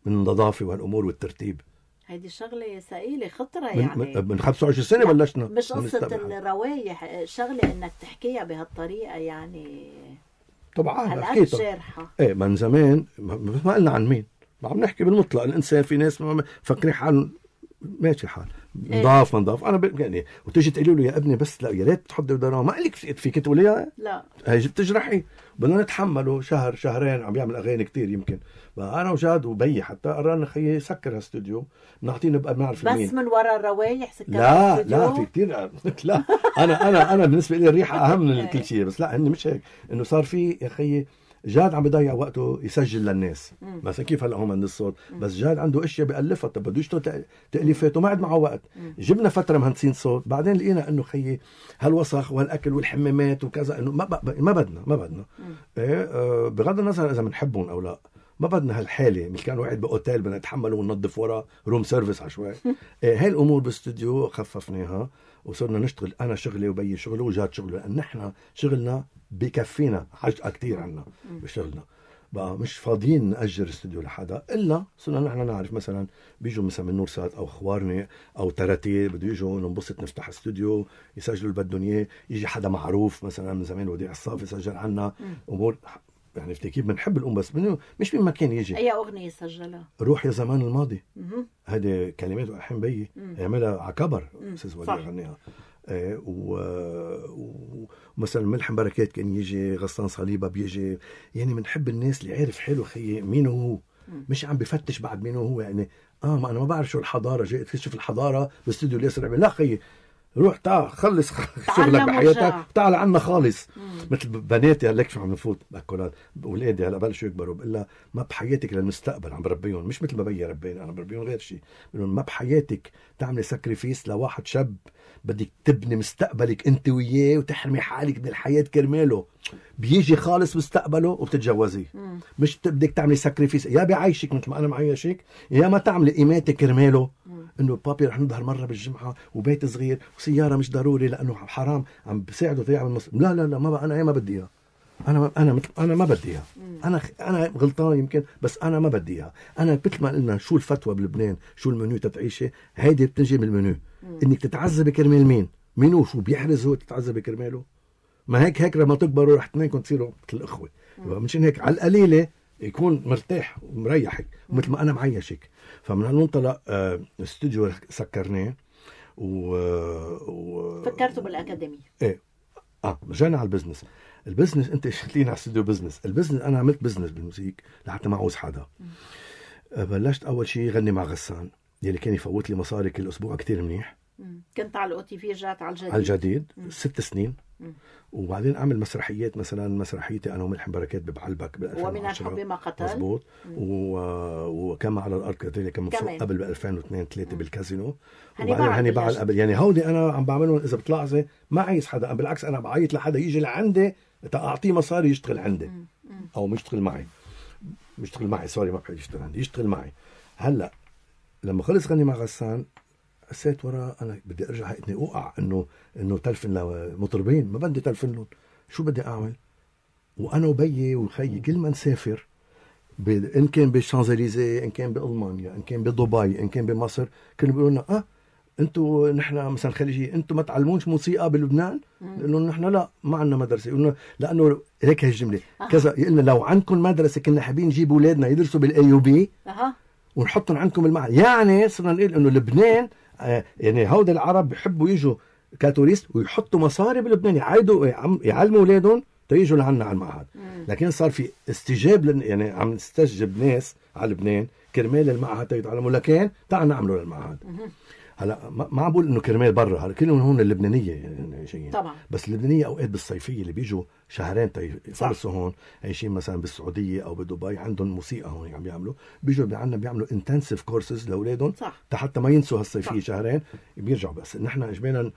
من النظافه وهالامور والترتيب هيدي شغلة ثقيلة خطرة يعني من, من 25 سنة بلشنا مش قصة الروايح شغلة انك تحكيها بهالطريقة يعني طبعا هالقد جارحة ايه من زمان ما قلنا عن مين ما عم نحكي بالمطلق الانسان في ناس مفكرين حالهم ماشي الحال إيه. نضاف ما نضاف انا ب... يعني وتجي تقولي له يا ابني بس لا يا ريت تحضر دراما ما لك فيك تقولي لها لا هي بتجرحي بدنا نتحمله شهر شهرين عم يعمل اغاني كثير يمكن انا وجاد وبي حتى قررنا خيي سكر هالاستوديو نعطينا بقى ما بس مين. من ورا الروايح سكر لا لا في كثير لا انا انا انا بالنسبه لي الريحه اهم من إيه. كل شيء بس لا هن مش هيك انه صار في يا خيي جاد عم بيضيع وقته يسجل للناس مثلا كيف هلا هو مهندس صوت بس جاد عنده اشياء بألفها طب بده يشتغل تأليفات وما عاد معه وقت جبنا فتره مهندسين صوت بعدين لقينا انه خيي هالوسخ وهالاكل والحمامات وكذا انه ما ما بدنا ما بدنا ايه آه، بغض النظر اذا بنحبهم او لا ما بدنا هالحاله مش كان واحد باوتيل بدنا نتحمله وننظف ورا روم سيرفيس عشوائي آه هاي الامور باستوديو خففناها وصرنا نشتغل انا شغلي وبي شغله وجاد شغله لان نحن شغلنا بكفينا عجقة كثير عنا بشغلنا بقى مش فاضيين ناجر استوديو لحدا الا صرنا نحن نعرف مثلا بيجوا مثلا من نور سات او خوارني او تراتي بده يجوا ننبسط نفتح استوديو يسجلوا اللي بدهم اياه يجي حدا معروف مثلا من زمان وديع الصاف يسجل عنا امور يعني كيف بنحب الام بس منه مش من مكان يجي اي اغنيه سجلها روح يا زمان الماضي هذه كلمات الحين بيي يعملها على كبر استاذ وليد غنيها إيه، ومثلا ملح بركات كان يجي غسان صليبه بيجي يعني بنحب الناس اللي عارف حاله خي مين هو مش عم بفتش بعد مين هو يعني اه ما انا ما بعرف شو الحضاره جاي تكتشف الحضاره باستديو ياسر عبيد لا خيي روح تعال خلص شغلك بحياتك تعال عنا خالص مثل بناتي هلأ شو عم نفوت باكولات اولادي هلا بلشوا يكبروا بقول لها ما بحياتك للمستقبل عم بربيهم مش مثل ما بي ربيني انا بربيهم غير شيء بقول ما بحياتك تعملي ساكريفيس لواحد شاب بدك تبني مستقبلك انت وياه وتحرمي حالك من الحياه كرماله بيجي خالص مستقبله وبتتجوزيه مش بدك تعملي ساكريفيس يا بعيشك مثل ما انا معيشك يا ما تعملي قيمتك كرماله انه بابي رح نظهر مره بالجمعه وبيت صغير وسياره مش ضروري لانه حرام عم بساعده يعمل مصر. لا لا لا ما بقى انا ما بدي انا انا مثل انا ما بدي اياها انا انا غلطان يمكن بس انا ما بدي اياها انا مثل ما قلنا شو الفتوى بلبنان شو المنيو تتعيشي هيدي من بالمنيو انك تتعذبي كرمال مين؟ مين وشو بيحرز هو تتعذبي كرماله؟ ما هيك هيك لما تكبروا رح اثنينكم تصيروا مثل الاخوه مشان هيك على القليله يكون مرتاح ومريحك مثل ما انا معيشك فمن هالمنطلق آه، استوديو سكرناه و... آه، و... فكرتوا بالاكاديميه ايه اه رجعنا على البزنس البزنس انت شتلين على استوديو بزنس البزنس انا عملت بزنس بالموسيقى لحتى ما اعوز حدا آه، بلشت اول شيء غني مع غسان يلي كان يفوت لي مصاري كل اسبوع كثير منيح كنت على الاو تي في رجعت على الجديد على الجديد مم. ست سنين مم. وبعدين اعمل مسرحيات مثلا مسرحيتي انا وملحم بركات ببعلبك بال ومن الحب ما قتل مضبوط و... وكما على الارض كذلك كان مفروض قبل ب 2002 3 بالكازينو وبعدين هني بعد قبل يعني هودي انا عم بعملهم اذا بتلاحظي ما عايز حدا بالعكس انا بعيط لحدا يجي لعندي اعطيه مصاري يشتغل عندي مم. او يشتغل معي يشتغل معي سوري ما بحب يشتغل عندي يشتغل معي هلا لما خلص غني مع غسان حسيت وراء انا بدي ارجع اني اوقع انه انه تلفن لمطربين ما بدي تلفن لهم شو بدي اعمل؟ وانا وبيي وخيي كل ما نسافر ان كان بالشانزليزي ان كان بالمانيا ان كان بدبي ان كان بمصر كانوا بيقولوا لنا اه انتوا نحن مثلا خليجي انتوا ما تعلمونش موسيقى بلبنان لانه نحن لا ما عندنا مدرسه يقولوا لانه هيك هالجمله الجمله كذا يقول لو عندكم مدرسه كنا حابين نجيب اولادنا يدرسوا بالاي يو بي ونحطهم عندكم المعهد يعني صرنا نقول انه لبنان آه، يعني هودي العرب بحبوا يجوا كاتوريست ويحطوا مصاري بلبنان يعيدوا يعلموا اولادهم تيجوا لعنا على المعهد لكن صار في استجاب يعني عم نستجب ناس على لبنان كرمال المعهد يتعلموا لكن تعال نعملوا للمعهد هلا ما عم بقول انه كرمال برا هلا كلهم هون اللبنانيه جايين يعني طبعا بس اللبنانيه اوقات بالصيفيه اللي بيجوا شهرين يفرصوا هون عايشين مثلا بالسعوديه او بدبي عندهم موسيقى هون عم يعملوا بيجوا عندنا بيعملوا انتنسيف كورسز لاولادهم صح حتى ما ينسوا هالصيفيه صح. شهرين بيرجعوا بس نحن اجمالا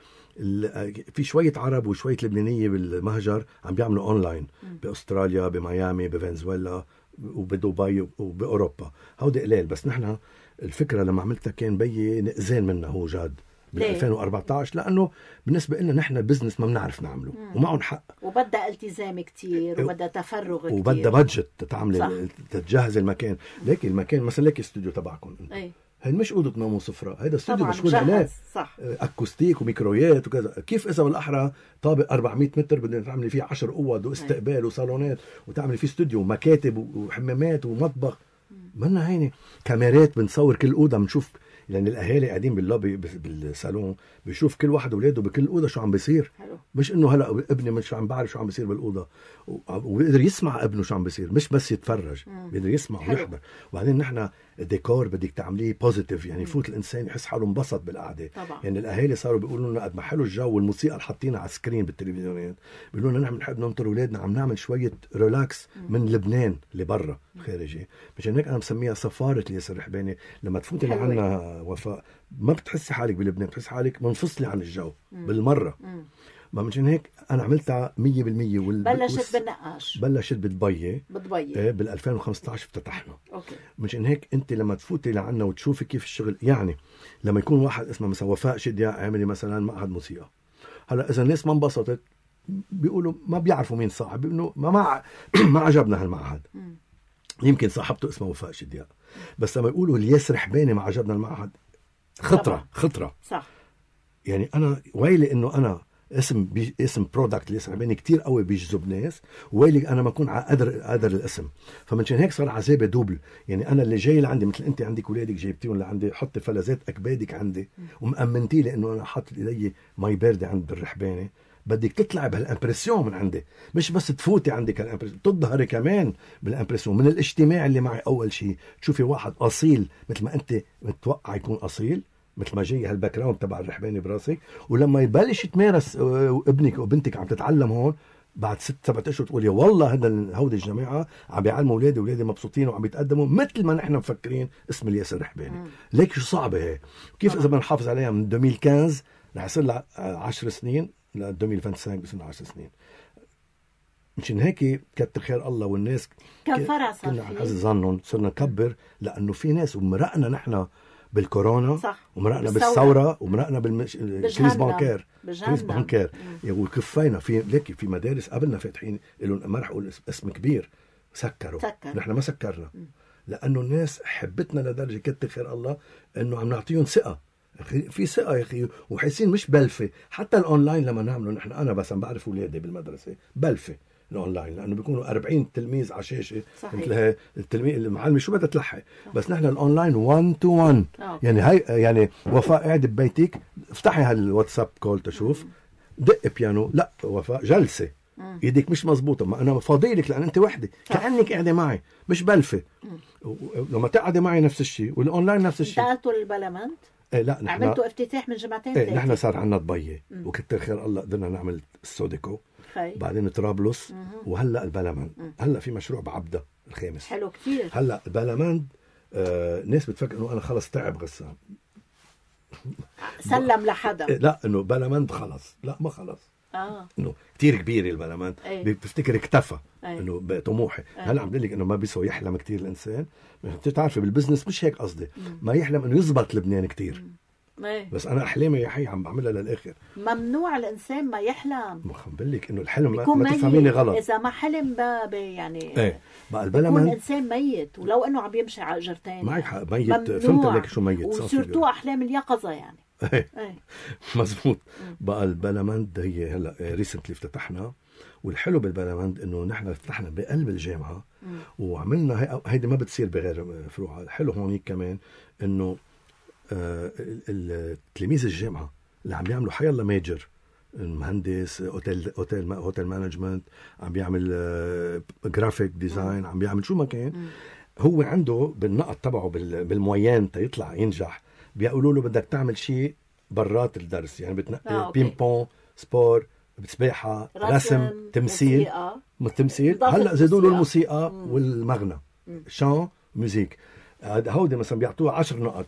في شويه عرب وشويه لبنانيه بالمهجر عم بيعملوا اونلاين باستراليا بميامي بفنزويلا وبدبي وباوروبا هودي قليل بس نحن الفكره لما عملتها كان بيي نقزان منها هو جاد بال 2014 لانه بالنسبه لنا نحن بزنس ما بنعرف نعمله ومعهم حق وبدها التزام كتير وبدها تفرغ كثير وبدها بادجت تتعملي تتجهزي المكان لكن المكان مثلا لك استوديو تبعكم اي هي مش اوضه نوم وسفره هيدا استوديو مشغول عليه صح اكوستيك آه، وميكرويات وكذا كيف اذا بالاحرى طابق 400 متر بدنا تعملي فيه 10 اوض إيه. واستقبال وصالونات وتعملي فيه استوديو ومكاتب وحمامات ومطبخ منا عيني كاميرات بنصور كل اوضه بنشوف لان يعني الاهالي قاعدين باللوبي بالصالون بيشوف كل واحد اولاده بكل اوضه شو عم بيصير مش انه هلا ابني مش عم بعرف شو عم بيصير بالاوضه وبيقدر يسمع ابنه شو عم بيصير مش بس يتفرج بيقدر يسمع ويحضر وبعدين نحن ديكور بدك تعمليه بوزيتيف يعني يفوت الانسان يحس حاله انبسط بالقعده طبعا. يعني الاهالي صاروا بيقولوا لنا قد ما حلو الجو والموسيقى اللي حاطينها على السكرين بالتلفزيونات بيقولوا لنا نحن بنحب ننطر اولادنا عم نعمل شويه ريلاكس من لبنان لبرا الخارجي مشان هيك انا مسميها سفاره ياسر الرحباني لما تفوتي لعنا وفاء ما بتحسي حالك بلبنان بتحسي حالك منفصله عن الجو بالمره مم. ما مشان هيك انا عملتها 100% وال... بلشت بالنقاش بلشت بطبيه بطبيه بال 2015 افتتحنا اوكي مشان هيك انت لما تفوتي لعنا وتشوفي كيف الشغل يعني لما يكون واحد اسمه مثلا وفاء شديا عامله مثلا معهد موسيقى هلا اذا الناس ما انبسطت بيقولوا ما بيعرفوا مين صاحب انه ما مع... ما عجبنا هالمعهد م. يمكن صاحبته اسمها وفاء شديا بس لما يقولوا الياس رحباني ما عجبنا المعهد خطره خطره صح يعني انا ويلي انه انا اسم بي اسم برودكت اللي صاحبيني كثير قوي بيجذب ناس ويلي انا ما اكون قادر قادر الاسم فمنشان هيك صار عذابي دوبل يعني انا اللي جاي لعندي مثل انت عندك اولادك جايبتيهم لعندي حطي فلذات اكبادك عندي ومأمنتي لي انه انا حاطط ايدي مي بارده عند بالرحبانه بدك تطلع بهالامبرسيون من عندي مش بس تفوتي عندك هالامبرسيون تظهري كمان بالامبرسيون من الاجتماع اللي معي اول شيء تشوفي واحد اصيل مثل ما انت متوقع يكون اصيل مثل ما جاي هالباك تبع الرحباني براسك ولما يبلش يتمارس آه، ابنك وبنتك عم تتعلم هون بعد ست سبعة اشهر تقول يا والله هذا هودي الجماعه عم بيعلموا اولادي اولادي مبسوطين وعم يتقدموا مثل ما نحن مفكرين اسم الياس الرحباني ليك شو صعبه هي كيف اذا بدنا نحافظ عليها من 2015 رح يصير لها 10 آه، سنين ل 2025 بصير 10 سنين مشان هيك كتر خير الله والناس كان فرصه كنا عن ظنهم صرنا نكبر لانه في ناس ومرقنا نحن بالكورونا صح ومرقنا بالثوره ومرقنا بالكريز بانكير كريز بانكير وكفينا في ليك في مدارس قبلنا فاتحين لهم ما رح اقول اسم كبير سكروا سكر. نحن ما سكرنا م. لانه الناس حبتنا لدرجه كتر خير الله انه عم نعطيهم ثقه في ثقه يا اخي وحاسين مش بلفه حتى الاونلاين لما نعمله نحن انا بس عم بعرف اولادي بالمدرسه بلفه الاونلاين لانه بيكونوا 40 تلميذ على شاشه مثل هي التلميذ المعلمه شو بدها تلحق آه. بس نحن الاونلاين 1 تو 1 يعني هي يعني وفاء قاعده ببيتك افتحي هالواتساب كول تشوف دق بيانو لا وفاء جلسه ايدك مش مزبوطه ما انا فاضي لك لان انت وحده كانك قاعده معي مش بلفه لما تقعدي معي نفس الشيء والاونلاين نفس الشيء انتقلتوا للبلمنت ايه لا نحن عملتوا افتتاح من جمعتين ايه نحن صار عندنا دبي وكتر خير الله قدرنا نعمل السوديكو بعدين طرابلس وهلا البلمند هلا في مشروع بعبده الخامس حلو كثير هلا البلمند آه ناس بتفكر انه انا خلص تعب غسان سلم لحدا إيه، لا انه بلمند خلص لا ما خلص اه انه كثير كبير البلمند أيه. بتفتكر اكتفى أيه. انه طموحي أيه. هلا عم بقول لك انه ما بيسوى يحلم كثير الانسان بتعرفي بالبزنس مش هيك قصدي ما يحلم انه يزبط لبنان كثير ايه. بس انا احلامي يا حي عم بعملها للاخر ممنوع الانسان ما يحلم ما عم بقول لك انه الحلم ما تفهميني غلط اذا ما حلم يعني ايه بقى البلا ما الانسان ميت ولو انه عم يمشي على اجرتين معك حق ميت فهمت عليك شو ميت وسورتو احلام اليقظه يعني ايه, ايه. مزبوط بقى البلمند هي هلا ريسنتلي إيه، افتتحنا والحلو بالبلمند انه نحن فتحنا بقلب الجامعه مم. وعملنا هيدي ما بتصير بغير فروعها الحلو هونيك كمان انه آه، تلاميذ الجامعه اللي عم بيعملوا حيالله ميجر مهندس اوتيل اوتيل اوتيل مانجمنت عم بيعمل جرافيك ديزاين عم بيعمل شو ما كان هو عنده بالنقط تبعه بالمويان تيطلع ينجح بيقولوا له بدك تعمل شيء برات الدرس يعني بتنقي آه، بين بون سبور سباحه رسم, رسم تمثيل موسيقى تمثيل هلا زادوا له الموسيقى والمغنى شان ميوزيك هودي مثلا بيعطوه 10 نقط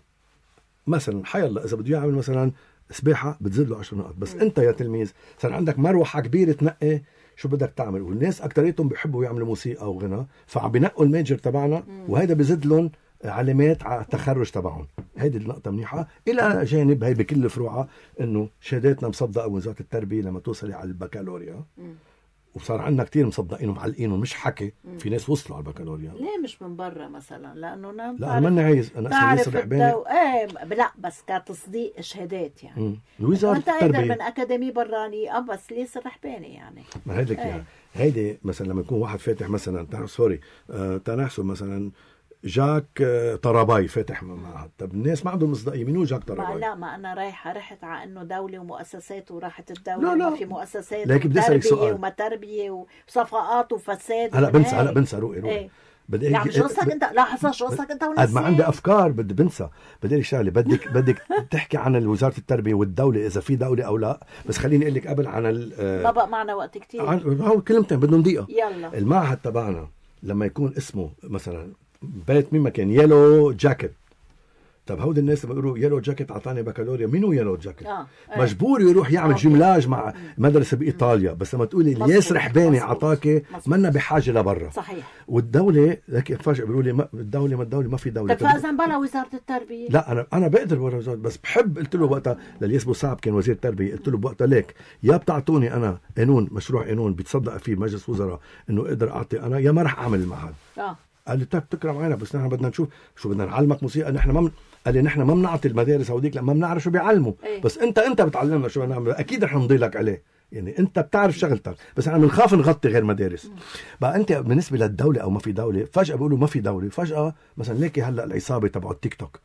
مثلا الله اذا بده يعمل مثلا سباحه بتزيد له 10 نقط بس انت يا تلميذ صار عندك مروحه كبيره تنقي شو بدك تعمل والناس اكثريتهم بيحبوا يعملوا موسيقى غنى فعم بنقوا الميجر تبعنا وهيدا بزيد لهم علامات على التخرج تبعهم هيدي النقطه منيحه الى جانب هي بكل فروعها انه شهاداتنا مصدقه وزاره التربيه لما توصلي على البكالوريا وصار عندنا كثير مصدقين ومعلقين مش حكي في ناس وصلوا على البكالوريا ليه مش من برا مثلا لانه انا لا انا ماني عايز انا اسمي ياسر رحباني ايه لا بس كتصديق شهادات يعني الوزارة انت اقدر من اكاديمي براني اه بس ياسر رحباني يعني ما هيدي ايه. يعني هيدي مثلا لما يكون واحد فاتح مثلا سوري آه تنحسب مثلا جاك آه، طرباي فاتح معهد طب الناس ما عندهم مصداقيه منو جاك طرباي؟ لا ما انا رايحه رحت على انه دوله ومؤسسات وراحت الدوله لا لا. في مؤسسات لكن بدي اسالك سؤال وما تربيه وصفقات وفساد هلا بنسى هلا بنسى روقي روقي ايه؟ بدي يعني شو قصدك انت لا شو قصدك انت ونسيت قد ما عندي افكار بدي بنسى بدي لك شغله بدك بدك تحكي عن وزاره التربيه والدوله اذا في دوله او لا بس خليني اقول لك قبل عن ال طبق آه، بقى معنا وقت كثير عن... هو كلمتين بدهم دقيقه يلا المعهد تبعنا لما يكون اسمه مثلا بيت مين ما كان يلو جاكيت طب هود الناس بيقولوا يلو جاكيت اعطاني بكالوريا مين يلو جاكيت؟ آه. مجبور يروح يعمل جملاج مع مدرسه بايطاليا بس لما تقولي الياس رحباني اعطاكي منا بحاجه لبرا صحيح والدوله لك فجاه بيقولوا لي الدوله ما الدوله ما في دوله طب فاذا بلا وزاره التربيه لا انا انا بقدر بلا وزاره بس بحب قلت له وقتها للياس صعب كان وزير التربيه قلت له بوقتها ليك يا بتعطوني انا قانون مشروع قانون بيتصدق فيه مجلس وزراء انه اقدر اعطي انا يا ما راح اعمل المعهد اه قال لي طيب تكرم عينك بس نحن بدنا نشوف شو بدنا نعلمك موسيقى نحن ما من... قال لي نحن ما بنعطي المدارس هوديك لما بنعرف شو بيعلموا أيه. بس انت انت بتعلمنا شو نعمل اكيد رح نمضي لك عليه يعني انت بتعرف شغلتك بس احنا بنخاف نغطي غير مدارس بقى انت بالنسبه للدوله او ما في دوله فجاه بيقولوا ما في دوله فجاه مثلا ليكي هلا العصابه تبع التيك توك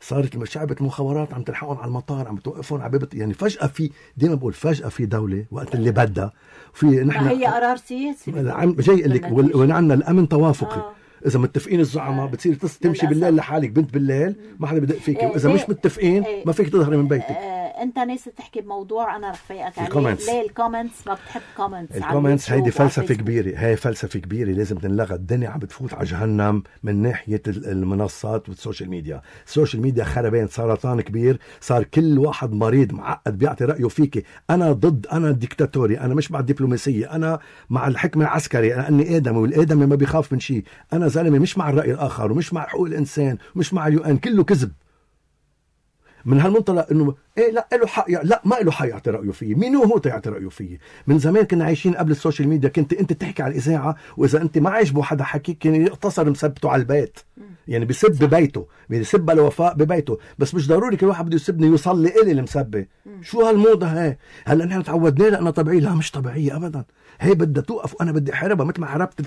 صارت شعبة المخابرات عم تلحقهم على المطار عم توقفهم على باب يعني فجاه في دائما بقول فجاه في دوله وقت اللي بدها في نحن هي قرار سياسي عم جاي لك ونعنا الامن توافقي آه. اذا متفقين الزعماء آه. بتصير تمشي بالليل لحالك بنت بالليل ما حدا بدق فيك إيه، واذا مش إيه، متفقين إيه. ما فيك تظهري من بيتك آه، انت ناس تحكي بموضوع انا رح فايقك عليه الكومنتس. ليه الكومنتس ما بتحب كومنتس الكومنتس هيدي فلسفه كبيره هي فلسفه كبيره لازم تنلغى الدنيا عم بتفوت على جهنم من ناحيه المنصات والسوشيال ميديا السوشيال ميديا خربان سرطان كبير صار كل واحد مريض معقد بيعطي رايه فيك انا ضد انا ديكتاتوري انا مش مع الدبلوماسيه انا مع الحكم العسكري لاني ادمي والادمي ما بيخاف من شيء انا زلمه مش مع الراي الاخر ومش مع حقوق الانسان ومش مع اليو ان كله كذب من هالمنطلق انه ايه لا له حق لا ما له حق يعطي رايه فيه، مين هو تيعطي رايه فيه؟ من زمان كنا عايشين قبل السوشيال ميديا كنت انت تحكي على الاذاعه واذا انت ما عجبه حدا حكيك كان يقتصر مثبته على البيت، يعني بسب ببيته، بسب لوفاء ببيته، بس مش ضروري كل واحد بده يسبني يوصل لي الي المسبه، شو هالموضه هي؟ هلا نحن تعودنا لانها طبيعيه، لا مش طبيعيه ابدا، هي بدها توقف وانا بدي احاربها مثل ما حاربت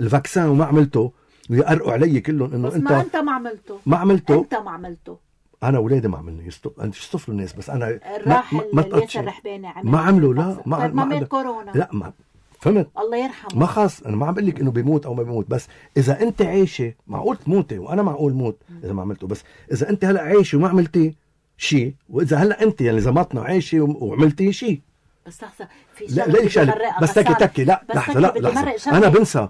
الفاكسان وما عملته ويقرقوا علي كلهم انه انت ما انت ما عملته ما عملته انت ما عملته انا اولادي ما عملنا يصطف انت يصطفلوا الناس بس انا ما, ما الناس الرحبانه ما عملوا لا طيب، ما ما, من كورونا لا ما فهمت الله يرحمه ما خاص انا ما عم بقول لك انه بيموت او ما بيموت بس اذا انت عايشه معقول تموتي وانا معقول موت اذا ما عملته بس اذا انت هلا عايشه وما عملتي شيء واذا هلا انت يعني اذا زمطنا عايشه وعملتي شيء بس لحظه في لا لا بس تكي تكي لا لحظه لا لحظه انا بنسى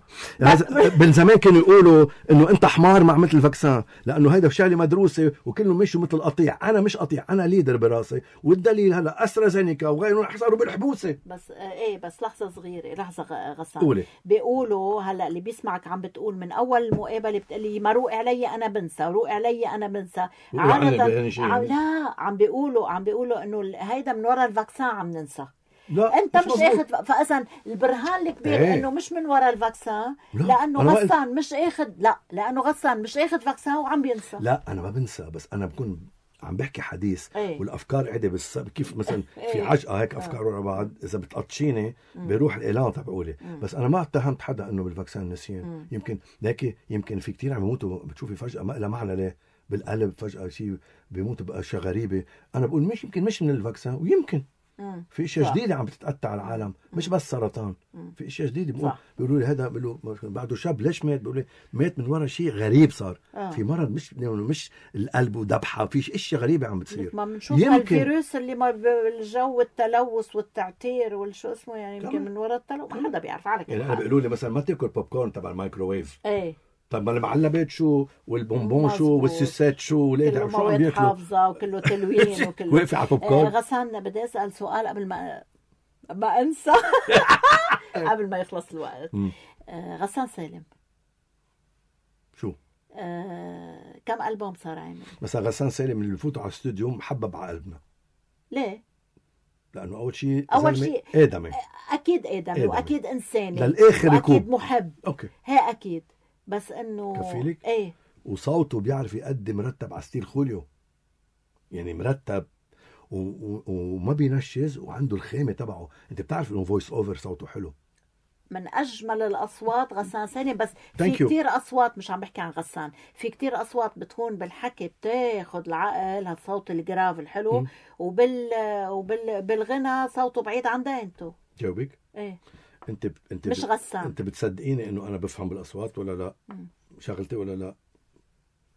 من زمان كانوا يقولوا انه انت حمار ما عملت الفاكسان لانه هيدا شغله مدروسه وكلهم مشوا مثل القطيع انا مش قطيع انا ليدر براسي والدليل هلا زينيكا وغيرهم صاروا بالحبوسه بس آه، ايه بس لحظه صغيره لحظه غسان قولي بيقولوا هلا اللي بيسمعك عم بتقول من اول المقابله بتقلي ما روق علي انا بنسى روق علي انا بنسى عادة عم يعني. لا عم بيقولوا عم بيقولوا انه هيدا من ورا الفاكسان عم ننسى لا انت مش, مش اخذ فاذا البرهان الكبير ايه. انه مش من وراء الفاكسان لا. لانه غسان بقل... مش اخذ لا لانه غسان مش اخذ فاكسان وعم بينسى لا انا ما بنسى بس انا بكون عم بحكي حديث ايه. والافكار قاعده بس كيف مثلا ايه. في عجقه هيك آه. افكار ورا بعض اذا بتقطشيني بيروح الاعلان تبعولي بس انا ما اتهمت حدا انه بالفاكسان نسيان يمكن لكن يمكن في كثير عم يموتوا بتشوفي فجاه ما لها معنى ليه بالقلب فجاه شيء بيموت باشياء غريبه انا بقول مش يمكن مش من الفاكسان ويمكن في اشياء جديده عم تتقطع العالم مش بس سرطان في اشياء جديده بيقولوا لي هذا بيقولوا بعده شاب ليش مات بيقولوا لي مات من ورا شيء غريب صار آه. في مرض مش مش القلب ودبحه في اشياء غريبه عم بتصير ما بنشوف الفيروس اللي ما الجو والتلوث والتعتير والشو اسمه يعني يمكن من وراء التلوث ما حدا بيعرف على يعني انا بيقولوا لي مثلا ما تاكل بوب كورن تبع الميكروويف ايه طب ما المعلبات شو والبونبون شو والسوسات شو ولادها شو عم بياكلوا حافظه وكله تلوين وكله واقفه على بوب كورن غسان بدي اسال سؤال قبل ما ما انسى قبل ما يخلص الوقت آه، غسان سالم شو؟ آه، كم البوم صار عامل؟ مثلا غسان سالم اللي بفوتوا على الاستوديو محبب على قلبنا ليه؟ لانه اول شيء اول شيء ادمي اكيد آدمي. واكيد انساني للاخر يكون اكيد محب اوكي هي اكيد بس انه كفيلك ايه وصوته بيعرف يقدم مرتب على ستيل خوليو يعني مرتب و... و... وما بينشز وعنده الخامه تبعه انت بتعرف انه فويس اوفر صوته حلو من اجمل الاصوات غسان سالم بس في كثير اصوات مش عم بحكي عن غسان في كثير اصوات بتكون بالحكي بتاخذ العقل هالصوت الجراف الحلو م. وبال وبالغنى صوته بعيد عن دينته جاوبك ايه انت ب... انت مش غسان انت بتصدقيني انه انا بفهم بالاصوات ولا لا؟ مم. شغلتي ولا لا؟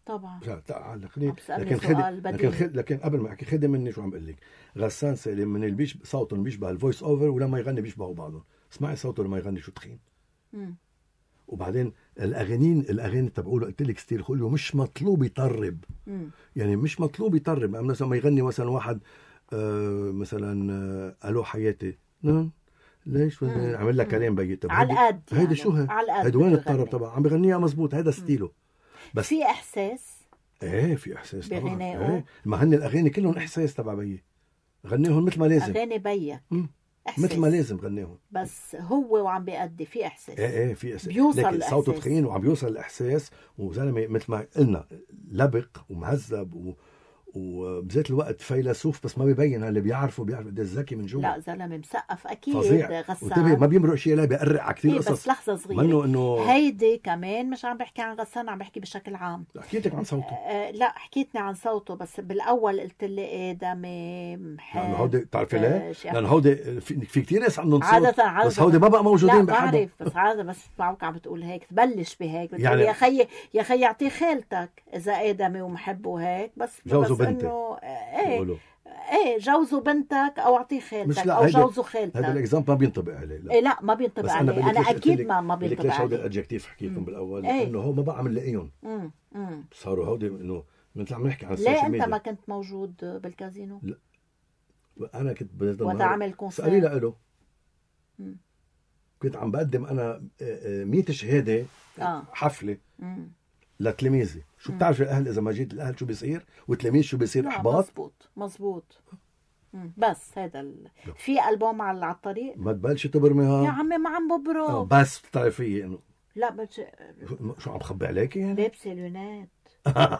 طبعا لا علقني لكن خدي لكن خد لكن قبل ما احكي خدي مني شو عم بقول لك غسان سالم من اللي بيش اللي بيشبه الفويس اوفر ولما يغني بيشبهوا بعضهم اسمعي صوته لما يغني شو تخين وبعدين الاغانين الاغاني تبعوله قلت لك ستيل خلو مش مطلوب يطرب مم. يعني مش مطلوب يطرب مثلا لما يغني مثلا واحد آه مثلا آه الو حياتي نعم. ليش عامل لك كلام بيتا على القد يعني. هيدي شو هي؟ هيدي وين الطرب تبعها عم بغنيها مزبوط هيدا ستيلو بس في احساس ايه في احساس طبعا ايه ما هن الاغاني كلهم احساس تبع بيي غنيهم مثل ما لازم اغاني بيك مثل ما لازم غنيهم بس هو وعم بيأدي في احساس ايه ايه في احساس بيوصل لكن الأحساس. صوته تخين وعم بيوصل الاحساس وزلمه مثل ما قلنا لبق ومهذب و... وبذات الوقت فيلسوف بس ما ببين اللي بيعرفه بيعرف قد إيه ذكي من جوا لا زلمه مثقف اكيد فظيع وانتبه ما بيمرق شيء لا بيقرق على كثير إيه، قصص بس لحظه صغيره منه انه هيدي كمان مش عم بحكي عن غسان عم بحكي بشكل عام حكيتك عن صوته آه لا حكيتني عن صوته بس بالاول قلت لي ادمي حلو لانه هودي بتعرفي ليه؟ آه، لانه هودي في كثير ناس عندهم صوت عادة عادة بس هودي ما بقى موجودين لا بعرف بس عادة بس بسمعوك عم بتقول هيك تبلش بهيك يعني يا خيي يا خيي اعطيه خالتك اذا ادمي ومحبه هيك بس جوزه بنتك انه ايه ايه جوزوا إيه، بنتك او اعطيه خالتك مش لا او جوزوا خالتك هذا الاكزامبل ما بينطبق عليه لا, إيه لا ما بينطبق عليه انا, أنا اكيد ما ما بينطبق عليه ليش هودي الادجكتيف حكيتهم بالاول ايه؟ انه هو ما بقى عم نلاقيهم صاروا هودي انه مثل عم نحكي عن السوشيال ميديا ليه انت ما كنت موجود بالكازينو؟ لا انا كنت عمل كونسيرت سالي له كنت عم بقدم انا 100 آه، آه، شهاده آه. حفله مم. لتلاميذي شو بتعرف الاهل اذا ما جيت الاهل شو بيصير والتلاميذ شو بيصير احباط مزبوط مزبوط بس هذا ال... في البوم على الطريق ما تبلشي تبرميها يا عمي ما عم ببرم آه بس بتعرفي انه لا بس شو عم خبي عليكي يعني؟ لابسه لونات إيه،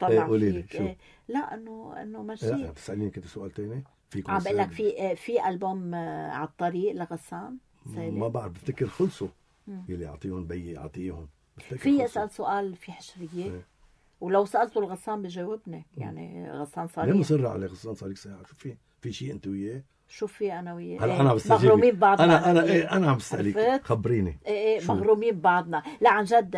طلع ايه قولي لي شو؟ ايه لا انه انه ماشي لا بتساليني كده سؤال ثاني فيكم عم بقول لك في إيه، في البوم آه، على الطريق لغسان ما بعرف بفتكر خلصوا يلي اعطيهم بيي اعطيهم في اسال سؤال في حشريه إيه. ولو سالته الغسان بجاوبني يعني غسان صالح ليه مصر على غسان صالح ساعه شو في في شيء انت وياه شو في انا وياه هلا انا إيه، بستجيب مغرومين ببعضنا انا انا ايه, إيه، انا عم بسالك خبريني ايه ايه مغرومين ببعضنا لا عن جد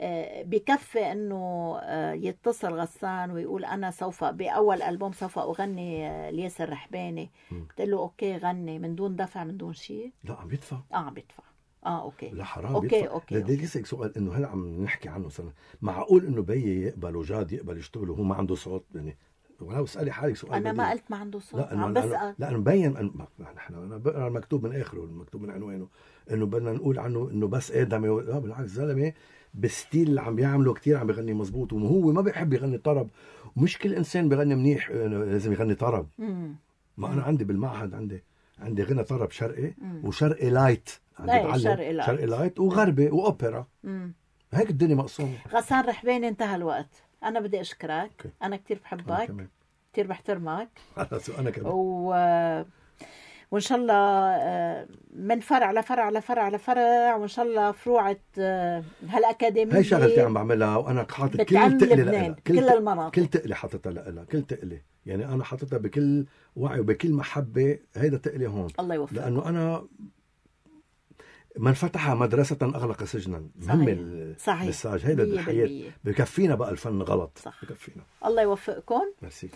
آه، بكفي انه آه، يتصل غسان ويقول انا سوف باول البوم سوف اغني آه، لياسر رحباني بتقول له اوكي غني من دون دفع من دون شيء لا عم يدفع اه عم يدفع اه اوكي لا حرام اوكي بيدفع. اوكي بدي اسالك سؤال انه هلا عم نحكي عنه مثلا معقول انه بيي يقبل وجاد يقبل يشتغل وهو ما عنده صوت يعني ولو اسالي حالك سؤال انا بديل. ما قلت ما عنده صوت لا عم بسال لا مبين نحن انا بقرا المكتوب من اخره المكتوب من عنوانه انه بدنا نقول عنه انه بس ادمي و... لا بالعكس زلمه بالستيل اللي عم بيعمله كتير عم بيغني مزبوط وهو ما بيحب يغني طرب مش كل انسان بيغني منيح آه، لازم يغني طرب ما انا عندي بالمعهد عندي عندي غنى طرب شرقي وشرقي لايت عم إيه، شرقي لايت شرقي لايت وغربي واوبرا مم. هيك الدنيا مقسومه غسان رحبين انتهى الوقت انا بدي اشكرك أوكي. انا كثير بحبك كثير بحترمك انا كمان و... وان شاء الله آه، من فرع لفرع لفرع لفرع وان شاء الله فروعه آه، هالاكاديميه هي شغلتي عم بعملها وانا حاطط كل تقلي كل, كل المناطق كل تقلي حاططها لها كل تقلي يعني انا حاططها بكل وعي وبكل محبه هيدا تقلي هون الله يوفقك لانه انا من فتح مدرسة أغلق سجنا مهم المساج هيدا الحياة بكفينا بقى الفن غلط صح. بكفينا الله يوفقكم ميرسي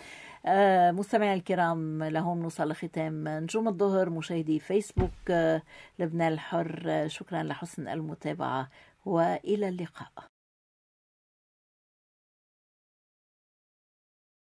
آه مستمعي الكرام لهون نوصل لختام نجوم الظهر مشاهدي فيسبوك آه لبنان الحر آه شكرا لحسن المتابعة وإلى اللقاء